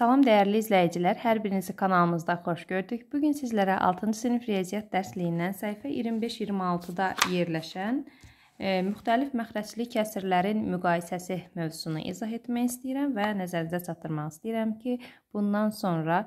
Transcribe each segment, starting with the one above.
Salam dəyərli izləyicilər, hər birinizi kanalımızda xoş gördük. Bugün sizlərə 6-cı sinif riyaziyyat dərsliyindən səhifə 25-26-da yerləşən müxtəlif məxrəcli kəsirlərin müqayisəsi mövzusunu izah etmək istəyirəm və nəzərinizə çatdırmaq istəyirəm ki, bundan sonra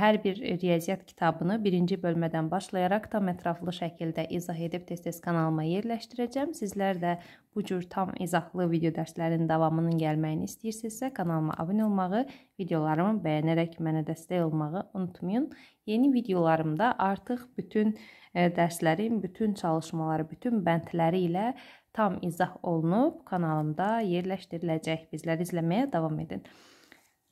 hər bir riyaziyyat kitabını birinci bölmədən başlayaraq tam ətraflı şəkildə izah edib tez-tez kanalıma yerləşdirəcəm. Sizlər də bu cür tam izahlı video dərslərinin davamının gəlməyini istəyirsinizsə, kanalıma abunə olmağı, videolarımı bəyənərək mənə dəstək olmağı unutmayın. Yeni videolarımda artıq bütün videolarımda E, dərslərin bütün çalışmaları, bütün bəndləri ilə tam izah olunub kanalımda yerləşdiriləcək. Bizləri izləməyə davam edin.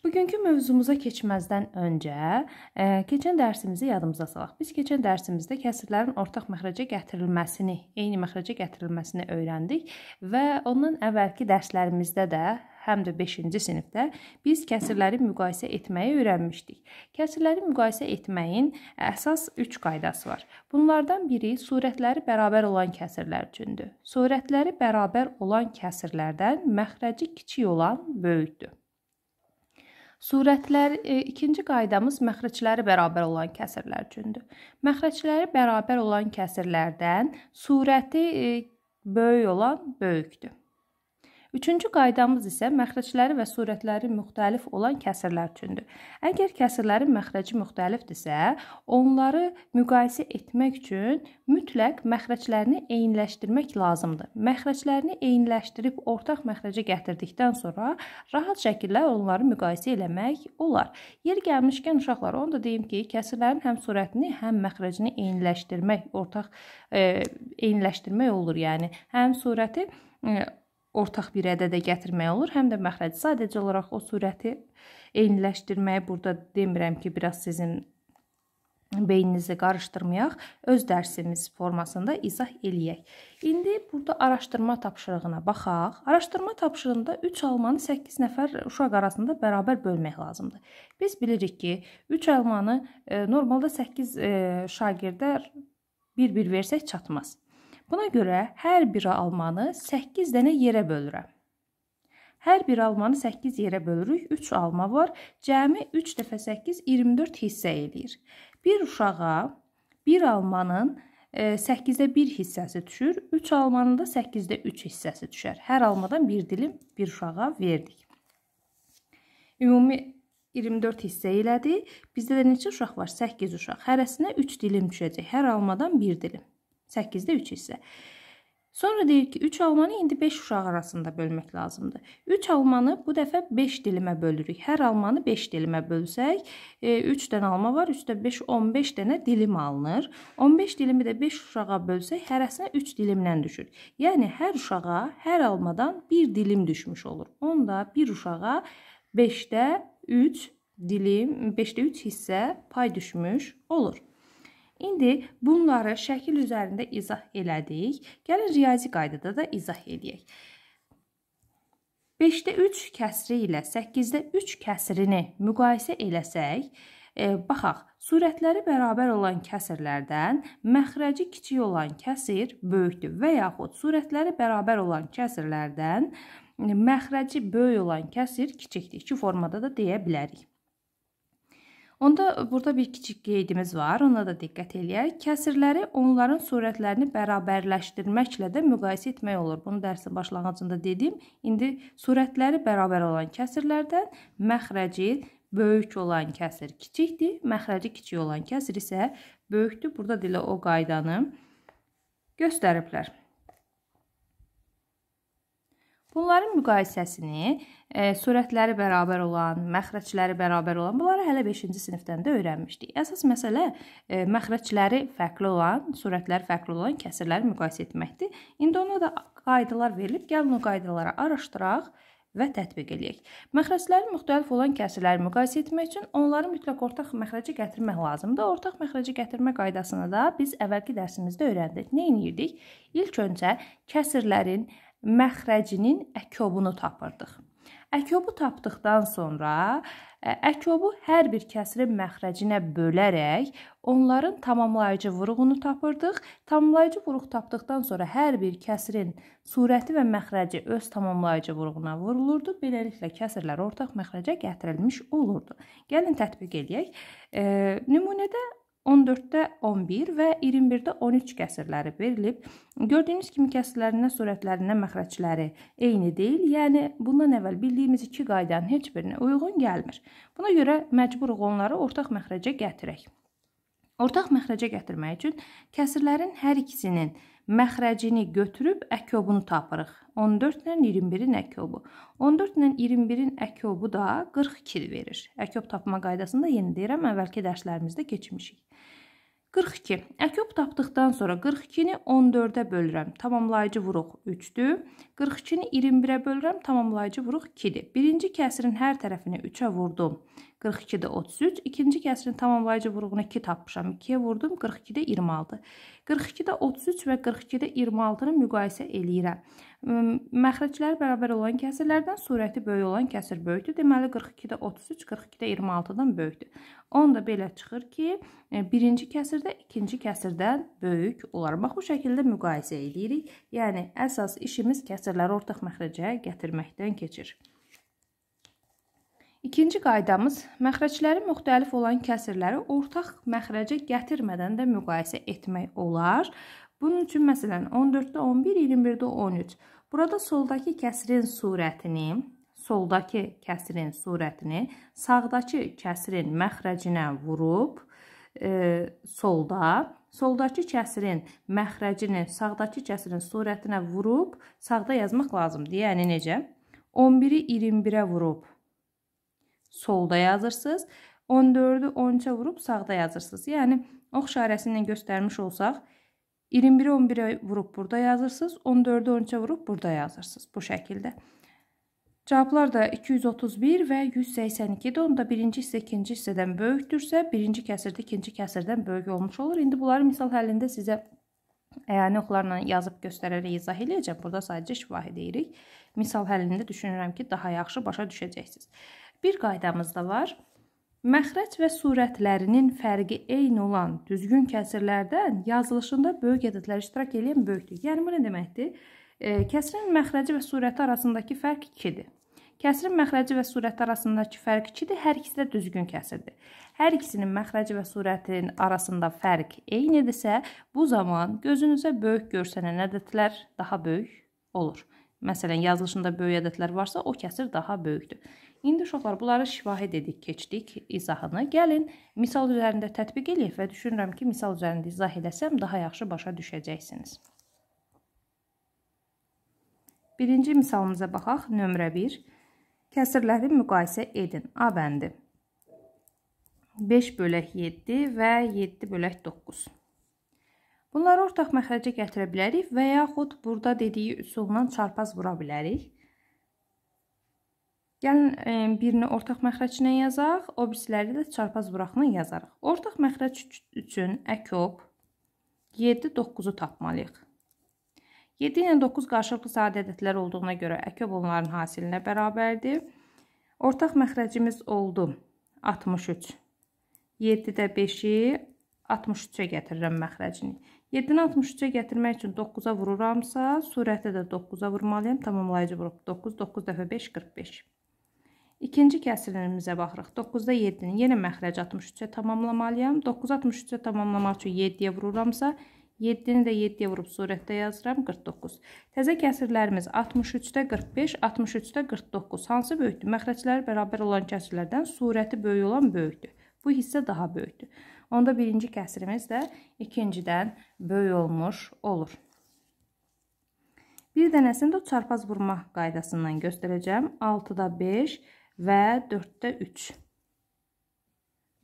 Bugünkü mövzumuza keçməzdən öncə, ə, e, keçən dərsimizi yadımıza salaq. Biz keçən dərsimizdə kəsirlərin ortaq məxrəcə gətirilməsini, eyni məxrəcə gətirilməsini öyrəndik və ondan əvvəlki dərslərimizdə də həm də 5-ci sinifdə biz kəsirləri müqayisə etməyi öyrənmişdik. Kəsirləri müqayisə etməyin əsas 3 qaydası var. Bunlardan biri surətləri bərabər olan kəsirlər üçündür. Surətləri bərabər olan kəsirlərdən məxrəci kiçik olan böyükdür. Surətlər e, ikinci qaydamız məxrəcləri bərabər olan kəsirlər üçündür. Məxrəcləri bərabər olan kəsirlərdən surəti e, böyük olan böyükdür. Üçüncü qaydamız isə məxrəcləri və surətləri müxtəlif olan kəsirlər üçündür. Əgər kəsirlərin məxrəci müxtəlifdirsə, onları müqayisə etmək üçün mütləq məxrəclərini eyniləşdirmək lazımdır. Məxrəclərini eyniləşdirib ortaq məxrəcə gətirdikdən sonra rahat şəkildə onları müqayisə eləmək olar. Yer gəlmişkən uşaqlar, onu da deyim ki, kəsirlərin həm surətini, həm məxrəcini eyniləşdirmək, ortaq e, eyniləşdirmək olur. Yəni həm surəti e, ortaq bir ədədə gətirmək olur, həm də məxrəci sadəcə olaraq o sürəti eyniləşdirməyi burada demirəm ki, biraz sizin beyninizi qarışdırmayaq, öz dərsimiz formasında izah eləyək. İndi burada araşdırma tapşırığına baxaq. Araşdırma tapşırığında 3 almanı 8 nəfər uşaq arasında bərabər bölmək lazımdır. Biz bilirik ki, 3 almanı e, normalda 8 e, şagirdə bir-bir versək çatmaz. Buna görə hər bir almanı 8 dənə yerə bölürəm. Hər bir almanı 8 yerə bölürük. 3 alma var. Cəmi 3 dəfə 8 24 hissə eləyir. Bir uşağa bir almanın 8-də e, 1 hissəsi düşür. 3 almanın da 8-də 3 hissəsi düşər. Hər almadan bir dilim bir uşağa verdik. Ümumi 24 hissə elədi. Bizdə də neçə uşaq var? 8 uşaq. Hərəsinə 3 dilim düşəcək. Hər almadan 1 dilim. 8-də 3 hissə. Sonra deyir ki, 3 almanı indi 5 uşaq arasında bölmək lazımdır. 3 almanı bu dəfə 5 dilimə bölürük. Hər almanı 5 dilimə bölsək, 3 e, dənə alma var, 3 də 5, 15 dənə dilim alınır. 15 dilimi də 5 uşağa bölsək, hərəsinə 3 dilimlə düşür. Yəni, hər uşağa, hər almadan 1 dilim düşmüş olur. Onda 1 uşağa 5-də 3 dilim, 5-də 3 hissə pay düşmüş olur. İndi bunları şəkil üzərində izah elədik. Gəlin riyazi qaydada da izah eləyək. 5-də 3 kəsri ilə 8-də 3 kəsrini müqayisə eləsək, e, baxaq, surətləri bərabər olan kəsirlərdən məxrəci kiçik olan kəsir böyükdür və yaxud surətləri bərabər olan kəsirlərdən e, məxrəci böyük olan kəsir kiçikdir. İki formada da deyə bilərik. Onda burada bir kiçik qeydimiz var. Ona da diqqət eləyək. Kəsirləri onların sürətlərini bərabərləşdirməklə də müqayisə etmək olur. Bunu dərsin başlanğıcında dedim. İndi sürətləri bərabər olan kəsirlərdən məxrəci böyük olan kəsir kiçikdir, məxrəci kiçik olan kəsir isə böyükdür. Burada da elə o qaydanı göstəriblər. Bunların müqayisəsini e, sürətləri bərabər olan, məxrəcləri bərabər olan, bunları hələ 5-ci sinifdən də öyrənmişdik. Əsas məsələ e, məxrəcləri fərqli olan, sürətləri fərqli olan kəsirləri müqayisə etməkdir. İndi ona da qaydalar verilib. Gəlin o qaydaları araşdıraq və tətbiq eləyək. Məxrəclərin müxtəlif olan kəsirləri müqayisə etmək üçün onları mütləq ortaq məxrəcə gətirmək lazımdır. Ortaq məxrəcə gətirmə qaydasını da biz əvvəlki dərsimizdə öyrəndik. Nə edirdik? İlk öncə kəsirlərin məxrəcinin əkobunu tapırdıq. Əkobu tapdıqdan sonra e, əkobu hər bir kəsrin məxrəcinə bölərək onların tamamlayıcı vuruğunu tapırdıq. Tamamlayıcı vuruq tapdıqdan sonra hər bir kəsrin surəti və məxrəci öz tamamlayıcı vuruğuna vurulurdu. Beləliklə kəsrlər ortaq məxrəcə gətirilmiş olurdu. Gəlin tətbiq edək. E, nümunədə 14-də 11 və 21-də 13 kəsirləri verilib. Gördüyünüz kimi kəsirlərindən sürətlərindən məxrəcləri eyni deyil. Yəni bundan əvvəl bildiyimiz iki qaydanın heç birinə uyğun gəlmir. Buna görə məcburuq onları ortaq məxrəcə gətirək. Ortaq məxrəcə gətirmək üçün kəsirlərin hər ikisinin məxrəcini götürüb əkobunu tapırıq. 14 ilə 21-in əkobu. 14 ilə 21-in əkobu da 42 verir. Əkob tapma qaydasında yenə deyirəm, əvvəlki dərslərimizdə keçmişik. 42. Əkub tapdıqdan sonra 42-ni 14-ə bölürəm. Tamamlayıcı vuruq 3-dür. 42-ni 21-ə bölürəm. Tamamlayıcı vuruq 2-dir. Birinci kəsirin hər tərəfini 3-ə vurdum. 42-də 33. İkinci kəsirin tamamlayıcı vuruğuna 2 tapmışam. 2-yə vurdum. 42-də 26. 42-də 33 və 42-də 26-nı müqayisə eləyirəm. Məxrəcləri bərabər olan kəsirlərdən sürəti böyük olan kəsir böyükdür. Deməli 42-də 33, 42-də 26-dan böyükdür. Onda belə çıxır ki, e, birinci kəsirdə ikinci kəsirdən böyük olar. Bax bu şəkildə müqayisə edirik. Yəni əsas işimiz kəsirləri ortaq məxrəcə gətirməkdən keçir. İkinci qaydamız məxrəcləri müxtəlif olan kəsirləri ortaq məxrəcə gətirmədən də müqayisə etmək olar. Bunun üçün məsələn 14-də 11, 21-də 13. Burada soldakı kəsrin surətini, soldakı kəsrin surətini sağdakı kəsrin məxrəcinə vurub e, solda, soldakı kəsrin məxrəcini sağdakı kəsrin surətinə vurub sağda yazmaq lazımdır. Yəni necə? 11-i 21-ə vurub solda yazırsınız. 14-ü 13-ə vurub sağda yazırsınız. Yəni ox işarəsi ilə göstərmiş olsaq, 21-i 11-ə vurub burada yazırsınız. 14-ü 13-ə vurub burada yazırsınız. Bu şəkildə. Cavablar da 231 və 182-dir. Onda birinci hissə ikinci hissədən böyükdürsə, birinci kəsirdə ikinci kəsirdən böyük olmuş olur. İndi bunları misal həllində sizə əyani oxlarla yazıb göstərərək izah eləyəcəm. Burada sadəcə şifahi deyirik. Misal həllində düşünürəm ki, daha yaxşı başa düşəcəksiniz. Bir qaydamız da var. Məxrəc və surətlərinin fərqi eyni olan düzgün kəsirlərdən yazılışında böyük ədədlər iştirak edən böyükdür. Yəni bu nə deməkdir? E, kəsirin məxrəci və surəti arasındakı fərq 2-dir. Kəsirin məxrəci və surəti arasındakı fərq 2-dir. Hər ikisi də düzgün kəsirdir. Hər ikisinin məxrəci və surətinin arasında fərq eynidirsə, bu zaman gözünüzə böyük görsənən ədədlər daha böyük olur. Məsələn, yazılışında böyük ədədlər varsa, o kəsir daha böyükdür. İndi uşaqlar bunları şifahi dedik, keçdik izahını. Gəlin misal üzərində tətbiq eləyək və düşünürəm ki, misal üzərində izah eləsəm daha yaxşı başa düşəcəksiniz. Birinci misalımıza baxaq, nömrə 1. Kəsirləri müqayisə edin. A bəndi. 5 bölək 7 və 7 bölək 9. Bunları ortaq məxrəcə gətirə bilərik və yaxud burada dediyi üsulla çarpaz vura bilərik. Gəlin e, birini ortaq məxrəclə yazaq, o birisiləri də çarpaz buraqla yazarıq. Ortaq məxrəc üçün əkub 7-9-u tapmalıyıq. 7 ilə 9 qarşılıqlı sadə ədədlər olduğuna görə əkub onların hasilinə bərabərdir. Ortaq məxrəcimiz oldu 63. 7-də 5-i 63-ə gətirirəm məxrəcini. 7-ni 63-ə gətirmək üçün 9-a vururamsa, sürətə də 9-a vurmalıyam. Tamamlayıcı vurub 9, 9 dəfə 5, 45. İkinci kəsirlərimizə baxırıq. 9-da 7-ni yenə məxrəc 63-ə tamamlamalıyam. 9 63-ə tamamlamaq üçün 7-yə vururamsa, 7-ni də 7-yə vurub surətdə yazıram 49. Təzə kəsirlərimiz 63-də 45, 63-də 49. Hansı böyükdür? Məxrəcləri bərabər olan kəsirlərdən surəti böyük olan böyükdür. Bu hissə daha böyükdür. Onda birinci kəsirimiz də ikincidən böyük olmuş olur. Bir dənəsini də çarpaz vurma qaydasından göstərəcəm. 6-da 5, 5 və 4-də 3.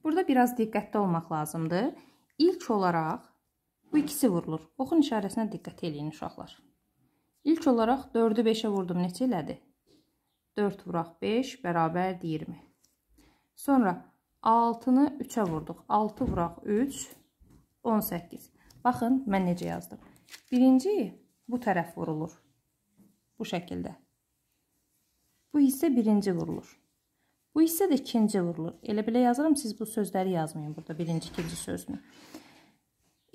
Burada biraz diqqətli olmaq lazımdır. İlk olaraq bu ikisi vurulur. Oxun işarəsinə diqqət eləyin uşaqlar. İlk olaraq 4-ü 5-ə vurdum. Neçə elədi? 4 vuraq 5 bərabərdir 20. Sonra 6-nı 3-ə vurduq. 6 vuraq 3 18. Baxın, mən necə yazdım. Birinci bu tərəf vurulur. Bu şəkildə. Bu isə birinci vurulur. Bu hissədə ikinci vurulur. Elə belə yazıram, siz bu sözləri yazmayın burada birinci, ikinci sözünü.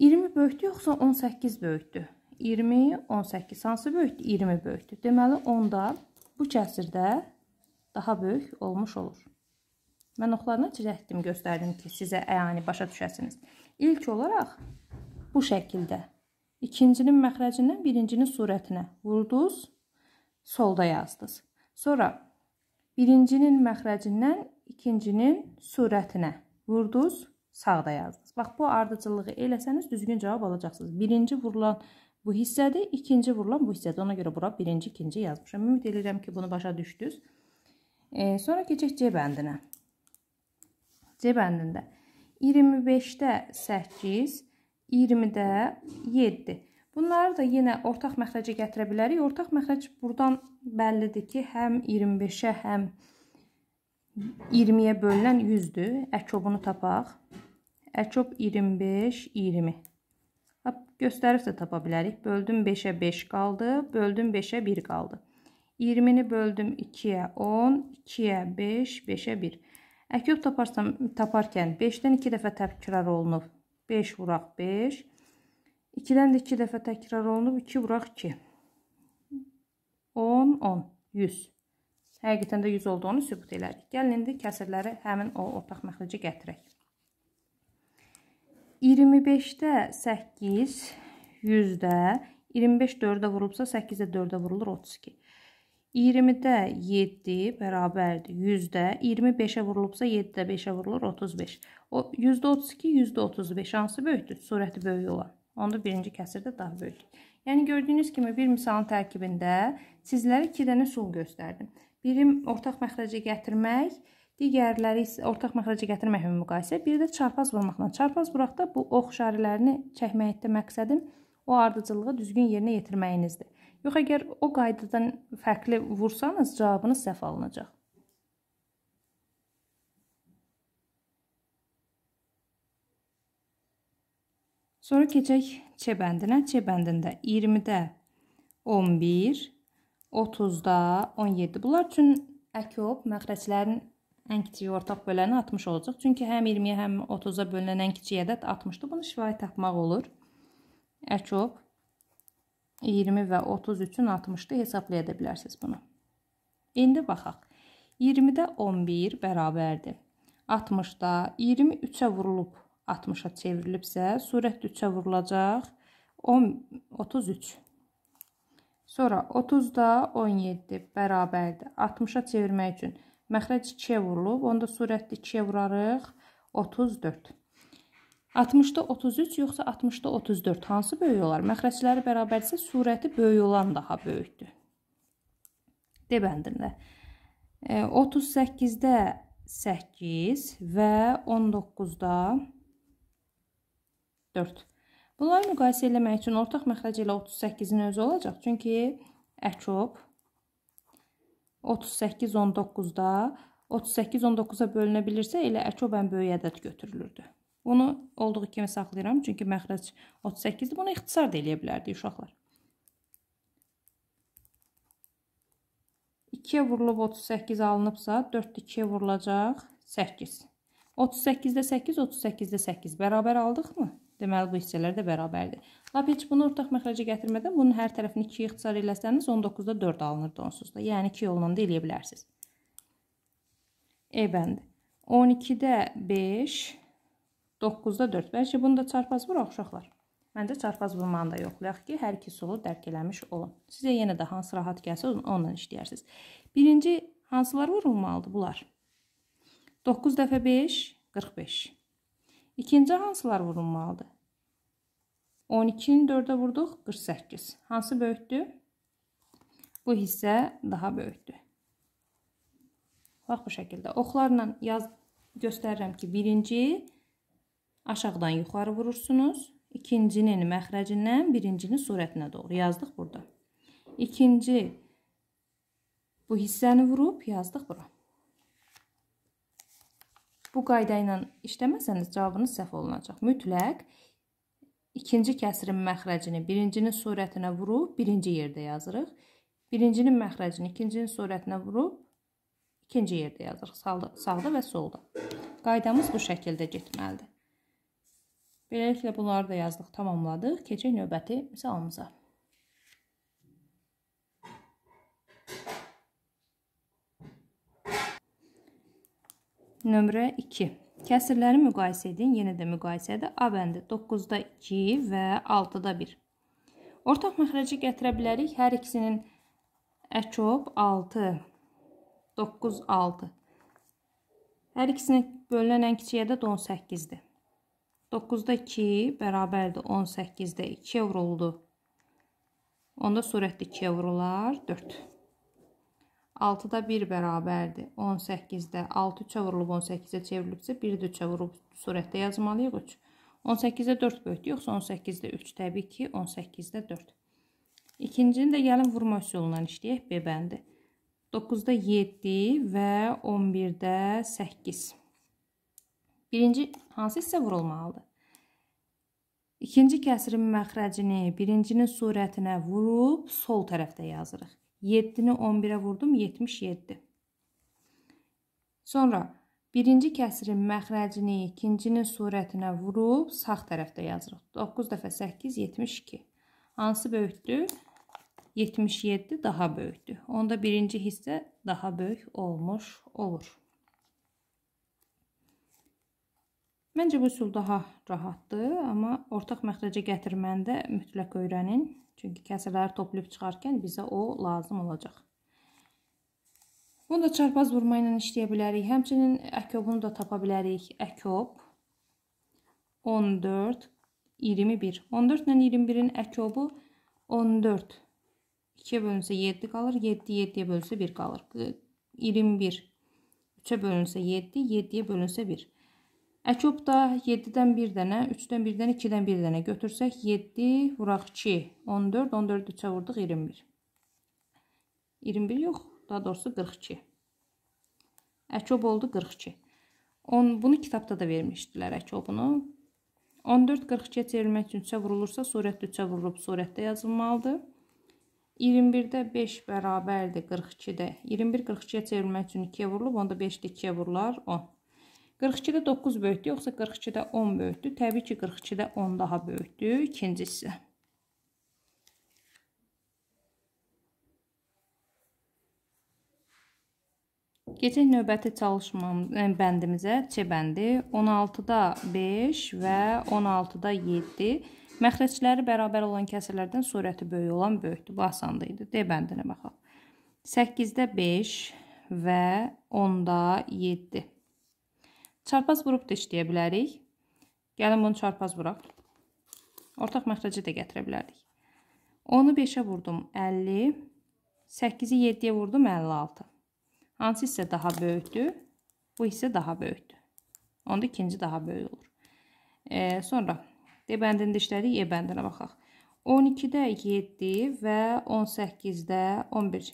20 böyükdür yoxsa 18 böyükdür? 20, 18. Hansı böyükdür? 20 böyükdür. Deməli, onda bu kəsirdə daha böyük olmuş olur. Mən oxlarına çirəkdim, göstərdim ki, sizə əyani başa düşəsiniz. İlk olaraq bu şəkildə ikincinin məxrəcindən birincinin surətinə vurdunuz, solda yazdınız. Sonra birincinin məxrəcindən ikincinin surətinə vurduz, sağda yazdınız. Bax, bu ardıcılığı eləsəniz düzgün cavab alacaqsınız. Birinci vurulan bu hissədir, ikinci vurulan bu hissədir. Ona görə bura birinci, ikinci yazmışam. Ümid edirəm ki, bunu başa düşdünüz. E, sonra keçək C bəndinə. C bəndində 25-də 8, 20-də 7. Bunları da yenə ortaq məxrəcə gətirə bilərik. Ortaq məxrəc buradan bəllidir ki, həm 25-ə, həm 20-yə bölünən 100-dür. Əkobunu tapaq. Əkob 25, 20. Göstərib də tapa bilərik. Böldüm 5-ə 5 qaldı, böldüm 5-ə 1 qaldı. 20-ni böldüm 2-yə 10, 2-yə 5, 5-ə 1. Əkob taparsam, taparkən 5-dən 2 dəfə təkrar olunub. 5 vuraq 5, 2-dən də 2 dəfə təkrar olunub. 2 vuraq 2. 10, 10, 100. Həqiqətən də 100 olduğunu sübut elədik. Gəlin, indi kəsirləri həmin o ortaq məxrici gətirək. 25-də 8, 100-də, 25 4-də vurulubsa 8-də 4-də vurulur 32. 20-də 7 bərabərdir 100-də, 25-ə vurulubsa 7-də 5-ə vurulur 35. O 100-də 32, 100-də 35 hansı böyükdür? Sürəti böyük olan. Onda birinci kəsirdə daha böyük. Yəni gördüyünüz kimi bir misalın tərkibində sizlərə 2 dənə üsul göstərdim. Biri ortaq məxrəcə gətirmək, digərləri isə ortaq məxrəcə gətirməklə müqayisə, bir də çarpaz vurmaqla. Çarpaz vuraqda bu ox işarələrini çəkməkdə məqsədim o ardıcıllığı düzgün yerinə yetirməyinizdir. Yox əgər o qaydadan fərqli vursanız cavabınız səhv alınacaq. Sonra keçək Ç bəndinə. Ç bəndində 20-də 11, 30-da 17. Bunlar üçün əkop məxrəclərin ən kiçiyi ortaq böləni 60 olacaq. Çünki həm 20-yə, həm 30-a bölünən ən kiçik ədəd 60-dır. Bunu şifahi tapmaq olur. Əkop 20 və 30 üçün 60-dır. Hesablaya edə bilərsiniz bunu. İndi baxaq. 20-də 11 bərabərdir. 60-da 23-ə vurulub 60-a çevrilibsə, sürət 3-ə vurulacaq. 10, 33. Sonra 30-da 17 bərabərdir. 60-a çevirmək üçün məxrəc 2-yə vurulub, onda sürətli 2-yə vurarıq. 34. 60-da 33 yoxsa 60-da 34 hansı böyük olar? Məxrəcləri bərabərdirsə, sürəti böyük olan daha böyükdür. D bəndində. 38-də 8 və 19-da 19. 4. Bunları müqayisə eləmək üçün ortaq məxrəc ilə 38-in özü olacaq. Çünki əkrob 38 19-da 38 19-a bölünə bilirsə elə əkrob ən böyük ədəd götürülürdü. Bunu olduğu kimi saxlayıram çünki məxrəc 38-dir. Bunu ixtisar da eləyə bilərdik uşaqlar. 2-yə vurulub 38 alınıbsa 4 2-yə vurulacaq 8. 38-də 8, 38-də 8 bərabər aldıq mı? Deməli, bu hissələr də bərabərdir. Lap heç bunu ortaq məxrəcə gətirmədən bunun hər tərəfini 2-yə ixtisar eləsəniz, 19-da 4 alınır donsuz da. Yəni, 2 yolla da eləyə bilərsiniz. E bəndi. 12-də 5, 9-da 4. Bəlkə bunu da çarpaz vuraq, uşaqlar. Məncə çarpaz vurmanı da yoxlayaq ki, hər iki solu dərk eləmiş olun. Sizə yenə də hansı rahat gəlsə, onunla işləyərsiniz. Birinci hansılar vurulmalıdır bunlar? 9 dəfə 5, 45. İkinci hansılar vurulmalıdır? 12-ni 4-ə vurduq, 48. Hansı böyükdür? Bu hissə daha böyükdür. Bax bu şəkildə. Oxlarla yaz göstərirəm ki, birinci aşağıdan yuxarı vurursunuz. İkincinin məxrəcindən birincinin surətinə doğru yazdıq burada. İkinci bu hissəni vurub yazdıq bura bu qayda ilə işləməsəniz cavabınız səhv olunacaq. Mütləq ikinci kəsrin məxrəcini birincinin surətinə vurub birinci yerdə yazırıq. Birincinin məxrəcini ikincinin surətinə vurub ikinci yerdə yazırıq. Sağda, sağda və solda. Qaydamız bu şəkildə getməlidir. Beləliklə bunları da yazdıq, tamamladıq. Keçək növbəti misalımıza. Nömrə 2. Kəsirləri müqayisə edin. Yenə də müqayisədə A bəndi 9-da 2 və 6-da 1. Ortaq məxrəcə gətirə bilərik. Hər ikisinin əkop 6, 9, 6. Hər ikisinin bölünən ən kiçiyə də 18-dir. 9-da 2 bərabərdir 18-də 2 vuruldu. Onda sürətli 2 vurular 4. 6-da 1 bərabərdir. 18-də 6 3-ə vurulub 18-ə çevrilibsə, 1-də 3-ə vurulub surətdə yazmalıyıq 3. 18-də 4 böyükdür, yoxsa 18-də 3, təbii ki, 18-də 4. İkincini də gəlin vurma üsulundan işləyək, B bəndi. 9-da 7 və 11-də 8. Birinci hansı hissə vurulmalıdır? İkinci kəsirin məxrəcini birincinin surətinə vurub sol tərəfdə yazırıq. 7-ni 11-ə vurdum 77. Sonra birinci kəsirin məxrəcini ikincinin surətinə vurub sağ tərəfdə yazırıq. 9 dəfə 8 72. Hansı böyükdür? 77 daha böyükdür. Onda birinci hissə daha böyük olmuş olur. Məncə bu üsul daha rahatdır, amma ortaq məxrəcə gətirməndə mütləq öyrənin. Çünki kəsələri toplayıb çıxarkən bizə o lazım olacaq. Bunu da çarpaz vurma ilə işləyə bilərik. Həmçinin əkobunu da tapa bilərik. Əkob 14, 21. 14 ilə 21-in əkobu 14. 2-yə bölünsə 7 qalır, 7 7-yə bölünsə 1 qalır. 21. 3-ə bölünsə 7, 7-yə bölünsə 1. Əkub da 7-dən 1 dənə, 3-dən 1-dən 2-dən 1 dənə götürsək 7 vuraq 2, 14, 14 3-ə vurduq 21. 21 yox, daha doğrusu 42. Əkub oldu 42. On, bunu kitabda da vermişdilər əkobunu. 14 42-yə çevrilmək üçün 3-ə vurulursa, surət 3-ə vurulub surətdə yazılmalıdır. 21-də 5 bərabərdir 42-də. 21 42-yə çevrilmək üçün 2-yə vurulub, onda 5-də 2-yə vurular 10. 42-də 9 böyükdür, yoxsa 42-də 10 böyükdür? Təbii ki, 42-də 10 daha böyükdür. İkincisi. Keçək növbəti çalışmamız e, bəndimizə, C bəndi. 16-da 5 və 16-da 7. Məxrəcləri bərabər olan kəsrlərdən sürəti böyük olan böyükdür. Bu asandı idi. D bəndinə baxaq. 8-də 5 və 10-da 7. Çarpaz vurub da işləyə bilərik. Gəlin bunu çarpaz vuraq. Ortaq məxrəcə də gətirə bilərik. 10-u 5-ə vurdum 50, 8-i 7-yə vurdum 56. Hansı hissə daha böyükdür? Bu hissə daha böyükdür. Onda ikinci daha böyük olur. E, sonra D bəndində işlədik, E bəndinə baxaq. 12-də 7 və 18-də 11.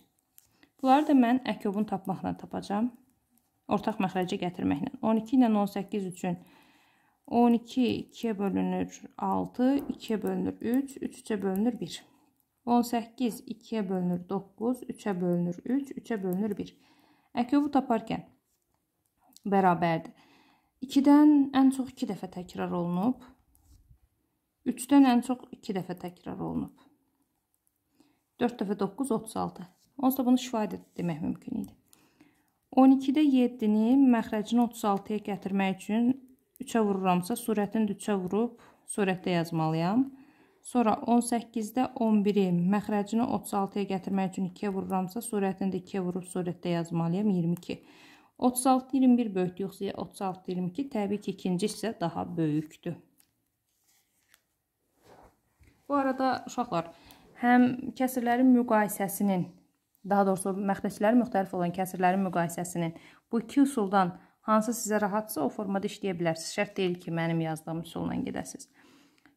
Bunları da mən əkobun tapmaqla tapacağam ortaq məxrəcə gətirməklə. 12 ilə 18 üçün 12 2-yə bölünür 6, 2-yə bölünür 3, 3-ə bölünür 1. 18 2-yə bölünür 9, 3-ə bölünür 3, 3-ə bölünür 1. Əkyovu taparkən bərabərdir. 2-dən ən çox 2 dəfə təkrar olunub. 3-dən ən çox 2 dəfə təkrar olunub. 4 dəfə 9 36. Onsuz da bunu şifadə demək mümkün idi. 12-də 7-ni məxrəcini 36-ya gətirmək üçün 3-ə vururamsa, sürətini 3-ə vurub sürətdə yazmalıyam. Sonra 18-də 11-i məxrəcini 36-ya gətirmək üçün 2-yə vururamsa, sürətini də 2-yə vurub sürətdə yazmalıyam 22. 36-21 böyükdür, yoxsa 36-22 təbii ki, ikinci hissə daha böyükdür. Bu arada uşaqlar, həm kəsirlərin müqayisəsinin daha doğrusu məxdəkləri müxtəlif olan kəsirlərin müqayisəsinin bu iki üsuldan hansı sizə rahatsa o formada işləyə bilərsiniz. Şərt deyil ki, mənim yazdığım üsulla gedəsiniz.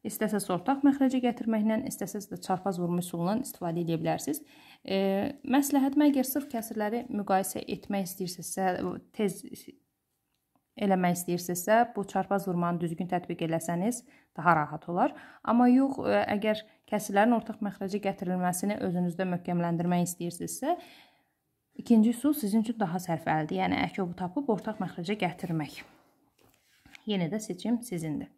İstəsəz ortaq məxrəcə gətirməklə, istəsəz də çarpaz vurma üsulundan istifadə edə bilərsiniz. E, məsləhətim əgər sırf kəsirləri müqayisə etmək istəyirsinizsə, tez eləmək istəyirsinizsə, bu çarpaz vurmanı düzgün tətbiq eləsəniz daha rahat olar. Amma yox, e, əgər e, kəsirlərin ortaq məxrəcə gətirilməsini özünüzdə möhkəmləndirmək istəyirsinizsə, ikinci üsul sizin üçün daha sərfəlidir. Yəni ək-ovu tapıb ortaq məxrəcə gətirmək. Yenə də seçim sizindir.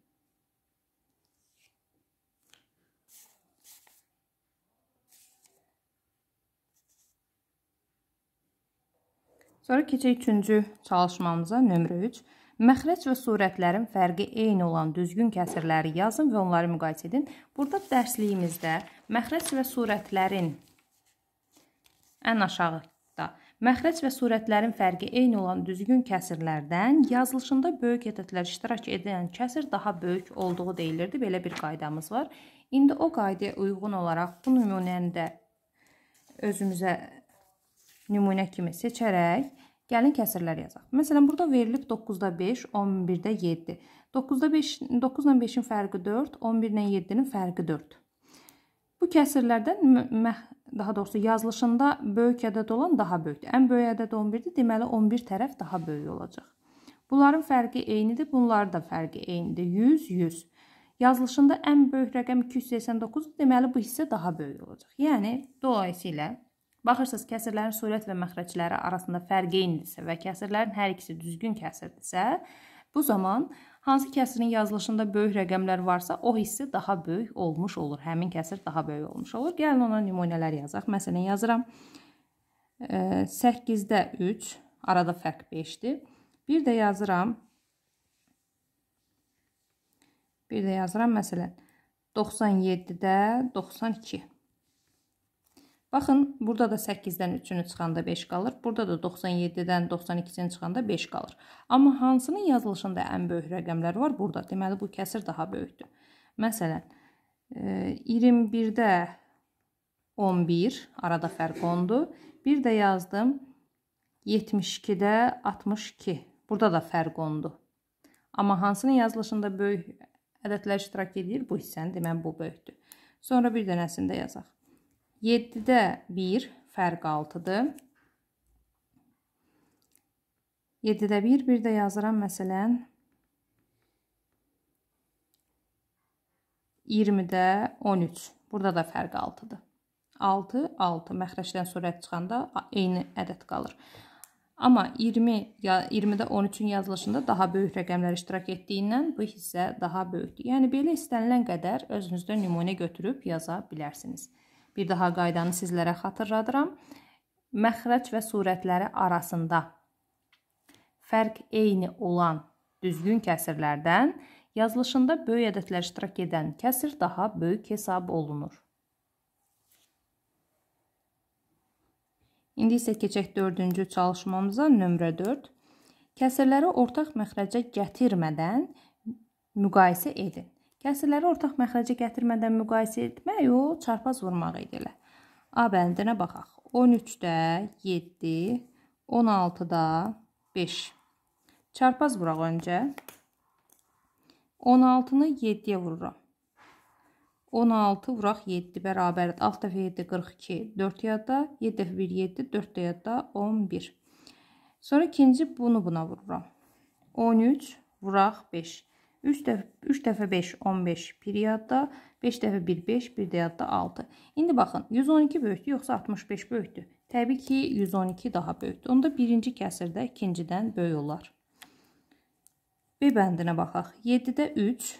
Sonra keçək üçüncü çalışmamıza, nömrə 3. Üç. Məxrəc və surətlərin fərqi eyni olan düzgün kəsirləri yazın və onları müqayisə edin. Burada dərsliyimizdə məxrəc və surətlərin ən aşağıda məxrəc və surətlərin fərqi eyni olan düzgün kəsirlərdən yazılışında böyük hədətlər iştirak edən kəsir daha böyük olduğu deyilirdi. Belə bir qaydamız var. İndi o qaydaya uyğun olaraq bu nümunəni də özümüzə nümunə kimi seçərək Gəlin kəsirlər yazaq. Məsələn, burada verilib 9-da 5, 11-də 7. 9-da 5, 9 ilə 5-in fərqi 4, 11 ilə 7-nin fərqi 4. Bu kəsirlərdən daha doğrusu yazılışında böyük ədəd olan daha böyükdür. Ən böyük ədəd 11-dir, deməli 11 tərəf daha böyük olacaq. Bunların fərqi eynidir, bunların da fərqi eynidir. 100, 100. Yazılışında ən böyük rəqəm 289-dur, deməli bu hissə daha böyük olacaq. Yəni, dolayısıyla Baxırsınız, kəsirlərin sürət və məxrəcləri arasında fərq eynidirsə və kəsirlərin hər ikisi düzgün kəsirdirsə, bu zaman hansı kəsirin yazılışında böyük rəqəmlər varsa, o hissi daha böyük olmuş olur. Həmin kəsir daha böyük olmuş olur. Gəlin ona nümunələr yazaq. Məsələn, yazıram 8-də 3, arada fərq 5-dir. Bir də yazıram Bir də yazıram, məsələn, 97-də 92. Baxın, burada da 8-dən 3-ünü çıxanda 5 qalır. Burada da 97-dən 92-sini çıxanda 5 qalır. Amma hansının yazılışında ən böyük rəqəmlər var? Burada. Deməli, bu kəsir daha böyükdür. Məsələn, 21-də e, 11, arada fərq 10-dur. Bir də yazdım 72-də 62. Burada da fərq 10-dur. Amma hansının yazılışında böyük ədədlər iştirak edir? Bu hissəni, deməli, bu böyükdür. Sonra bir dənəsində yazaq. 7-də 1 fərq 6-dır. 7-də 1, bir də yazıram məsələn 20-də 13. Burada da fərq 6-dır. 6, 6 məxrəcdən sürət çıxanda eyni ədəd qalır. Amma 20 ya 20-də 13-ün yazılışında daha böyük rəqəmlər iştirak etdiyindən bu hissə daha böyükdür. Yəni belə istənilən qədər özünüzdə nümunə götürüb yaza bilərsiniz. Bir daha qaydanı sizlərə xatırladıram. Məxrəc və surətləri arasında fərq eyni olan düzgün kəsirlərdən yazılışında böyük ədədlər iştirak edən kəsir daha böyük hesab olunur. İndi isə keçək 4-cü çalışmamıza, nömrə 4. Kəsirləri ortaq məxrəcə gətirmədən müqayisə edin. Kəsirləri ortaq məxrəcə gətirmədən müqayisə etmək o çarpaz vurmaq idi elə. A bəndinə baxaq. 13-də 7, 16-da 5. Çarpaz vuraq öncə. 16-nı 7-yə vururam. 16 vuraq 7 bərabərdir. 6 dəfə 7 42, 4 yadda, 7 dəfə 1 7, 4 də yadda 11. Sonra ikinci bunu buna vururam. 13 vuraq 5. 3 dəfə 3 dəfə 5 15 bir yadda, 5 dəfə 1 5 bir də yadda 6. İndi baxın 112 böyükdür yoxsa 65 böyükdür? Təbii ki 112 daha böyükdür. Onda birinci kəsirdə ikincidən böyük olar. B bəndinə baxaq. 7-də 3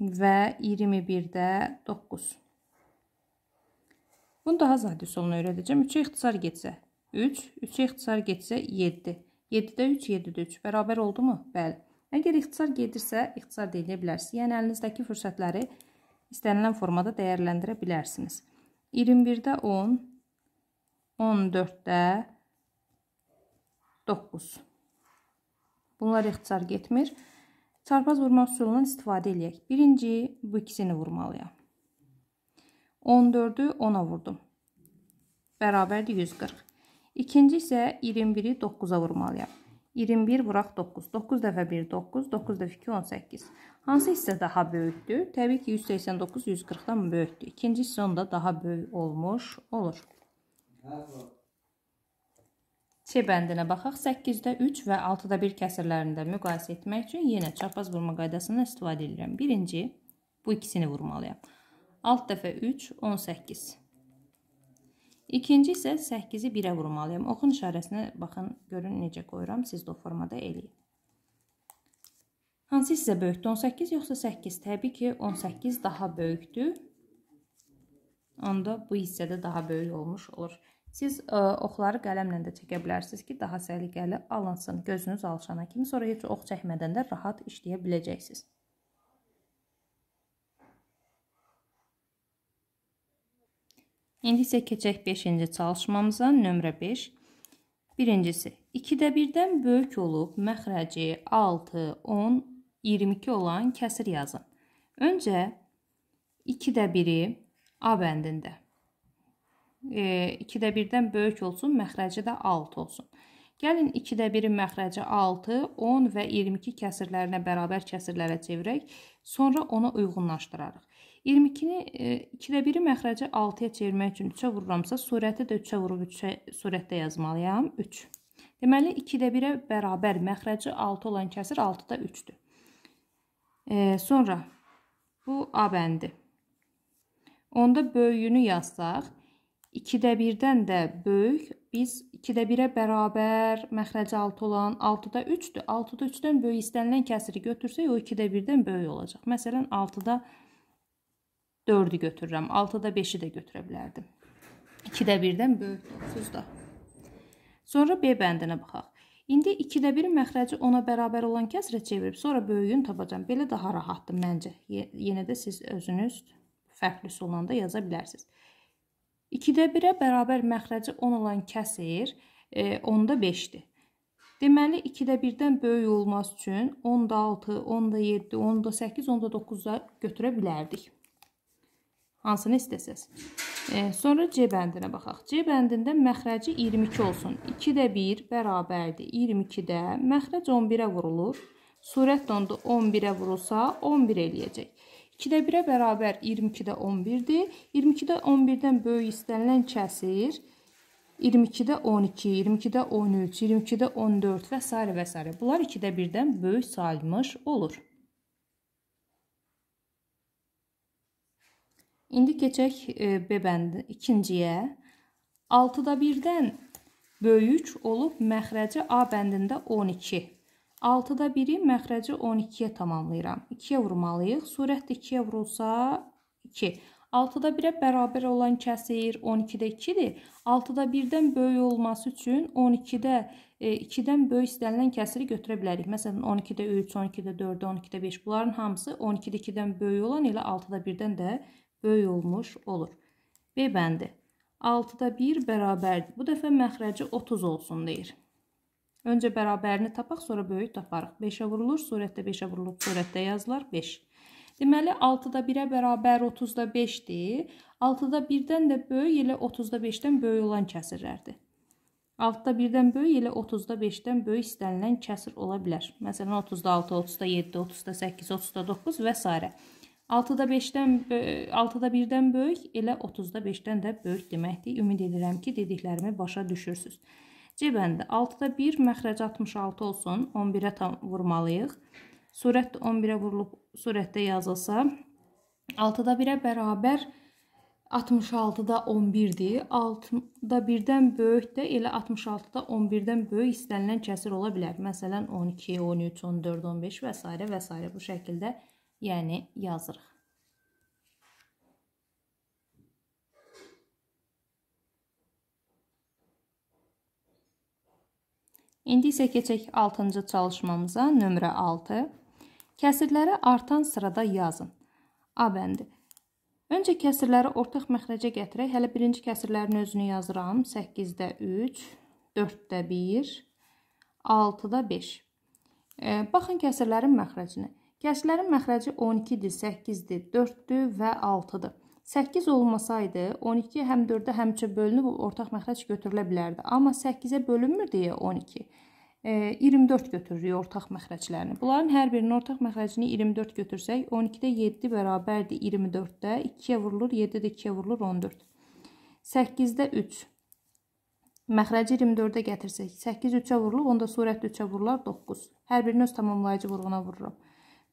və 21-də 9. Bunu daha zadi üsulla öyrədəcəm. 3-ə ixtisar getsə 3, 3-ə ixtisar getsə 7. 7-də 3, 7-də 3 bərabər oldu mu? Bəli. Əgər ixtisar gedirsə, ixtisar da edə bilərsiniz. Yəni, əlinizdəki fürsətləri istənilən formada dəyərləndirə bilərsiniz. 21-də 10, 14-də 9. Bunlar ixtisar getmir. Çarpaz vurma üsulundan istifadə edək. Birinci, bu ikisini vurmalıyam. 14-ü 10-a vurdum. Bərabərdir 140. İkinci isə 21-i 9-a vurmalıyam. 21 vuraq 9. 9 dəfə 1 9, 9 dəfə 2 18. Hansı hissə daha böyükdür? Təbii ki, 189 140-dan böyükdür. İkinci hissə onda daha böyük olmuş olur. C bəndinə baxaq. 8-də 3 və 6-da 1 kəsirlərində müqayisə etmək üçün yenə çarpaz vurma qaydasından istifadə edirəm. Birinci, bu ikisini vurmalıyam. 6 dəfə 3 18. İkinci isə 8-i 1-ə vurmalıyam. Oxun işarəsinə baxın, görün necə qoyuram, siz də o formada eləyin. Hansı sizə böyükdür? 18 yoxsa 8? Təbii ki, 18 daha böyükdür. Onda bu hissədə daha böyük olmuş olur. Siz ə, e, oxları qələmlə də çəkə bilərsiniz ki, daha səliqəli alınsın. Gözünüz alışana kimi sonra heç ox çəkmədən də rahat işləyə biləcəksiniz. İndi isə keçək 5-ci çalışmamıza, nömrə 5. Birincisi, 2-də 1-dən böyük olub məxrəci 6, 10, 22 olan kəsir yazın. Öncə 2-də 1-i A bəndində. 2-də e, 1-dən böyük olsun, məxrəci də 6 olsun. Gəlin 2-də 1-in məxrəci 6, 10 və 22 kəsirlərinə bərabər kəsirlərə çevirək, sonra ona uyğunlaşdırarıq. 22-ni 2-də 1-i məxrəci 6-ya çevirmək üçün 3-ə vururamsa, surəti də 3-ə vurub 3-ə surətdə yazmalıyam. 3. Deməli, 2-də 1-ə bərabər məxrəci 6 olan kəsir 6-da 3-dür. E, sonra, bu A bəndi. Onda böyüyünü yazsaq, 2-də 1-dən də böyük, biz 2-də 1-ə bərabər məxrəci 6 olan 6-da 3-dür. 6-da 3-dən böyük istənilən kəsiri götürsək, o 2-də 1-dən böyük olacaq. Məsələn, 6-da 3. 4-ü götürürəm. 6-da 5-i də götürə bilərdim. 2-də 1-dən böyük 9-da. Sonra B bəndinə baxaq. İndi 2-də 1 məxrəci 10-a bərabər olan kəsrə çevirib sonra böyüyünü tapacam. Belə daha rahatdır məncə. Yenə də siz özünüz fərqlisi olanda yaza bilərsiniz. 2-də 1-ə bərabər məxrəci 10 olan kəsir 10-da e, 5-dir. Deməli 2-də 1-dən böyük olması üçün 10-da 6, 10-da 7, 10-da 8, 10-da 9-da götürə bilərdik hansını istəsiniz. E, sonra C bəndinə baxaq. C bəndində məxrəci 22 olsun. 2 də 1 bərabərdir. 22-də məxrəc 11-ə vurulur. Surət dondu 11-ə vurulsa 11 eləyəcək. 2-də 1-ə bərabər 22-də 11-dir. 22-də 11-dən böyük istənilən kəsir 22-də 12, 22-də 13, 22-də 14 və s. və s. Bunlar 2-də 1-dən böyük sayılmış olur. İndi keçək e, B bəndi ikinciyə. 6-da 1-dən böyük olub məxrəci A bəndində 12. 6-da 1-i məxrəci 12-yə tamamlayıram. 2-yə vurmalıyıq. Sürət də 2-yə vurulsa 2. 6-da 1-ə bərabər olan kəsir 12-də 2-dir. 6-da 1-dən böyük olması üçün 12-də 2-dən e, böyük istənilən kəsiri götürə bilərik. Məsələn, 12-də 3, 12-də 4, 12-də 5 bunların hamısı 12-də 2-dən böyük olan elə 6-da 1-dən də böyülmüş olur. B bəndi. 6-da 1 bərabərdir. Bu dəfə məxrəci 30 olsun deyir. Öncə bərabərini tapaq, sonra böyük taparıq. 5-ə vurulur, surətdə 5-ə vurulub, surətdə yazılar 5. Deməli 6-da 1-ə bərabər 30-da 5-dir. 6-da 1-dən də böyük elə 30-da 5-dən böyük olan kəsirlərdir. 6-da 1-dən böyük elə 30-da 5-dən böyük istənilən kəsir ola bilər. Məsələn 30-da 6, 30-da 7, 30-da 8, 30-da 9 və s. 6-da 5-dən 6-da 1-dən böyük, elə 30-da 5-dən də böyük deməkdir. Ümid edirəm ki, dediklərimi başa düşürsüz. C bəndi 6-da 1 məxrəc 66 olsun. 11-ə tam vurmalıyıq. Surət 11-ə vurulub surətdə yazılsa 6-da 1-ə bərabər 66-da 11-dir. 6-da 1-dən böyük də elə 66-da 11-dən böyük istənilən kəsir ola bilər. Məsələn 12, 13, 14, 15 və s. və s. bu şəkildə yazılır yəni yazırıq. İndi isə keçək 6-cı çalışmamıza, nömrə 6. Kəsirləri artan sırada yazın. A bəndi. Öncə kəsirləri ortaq məxrəcə gətirək. Hələ birinci kəsirlərin özünü yazıram. 8-də 3, 4-də 1, 6-da 5. Baxın kəsirlərin məxrəcinə. Gənclərin məxrəci 12-dir, 8-dir, 4-dür və 6-dır. 8 olmasaydı 12 həm 4-də həmçə bölünüb ortaq məxrəc götürülə bilərdi. Amma 8-ə bölünmür deyə 12. E, 24 götürürük ortaq məxrəclərini. Bunların hər birinin ortaq məxrəcini 24 götürsək, 12-də 7 bərabərdir 24-də, 2-yə vurulur 7-də 2-yə vurulur 14. 8-də 3. Məxrəci 24-də gətirsək, 8 3-ə vurulur, onda surət 3-ə vurular 9. Hər birini öz tamamlayıcı vurğuna vururam.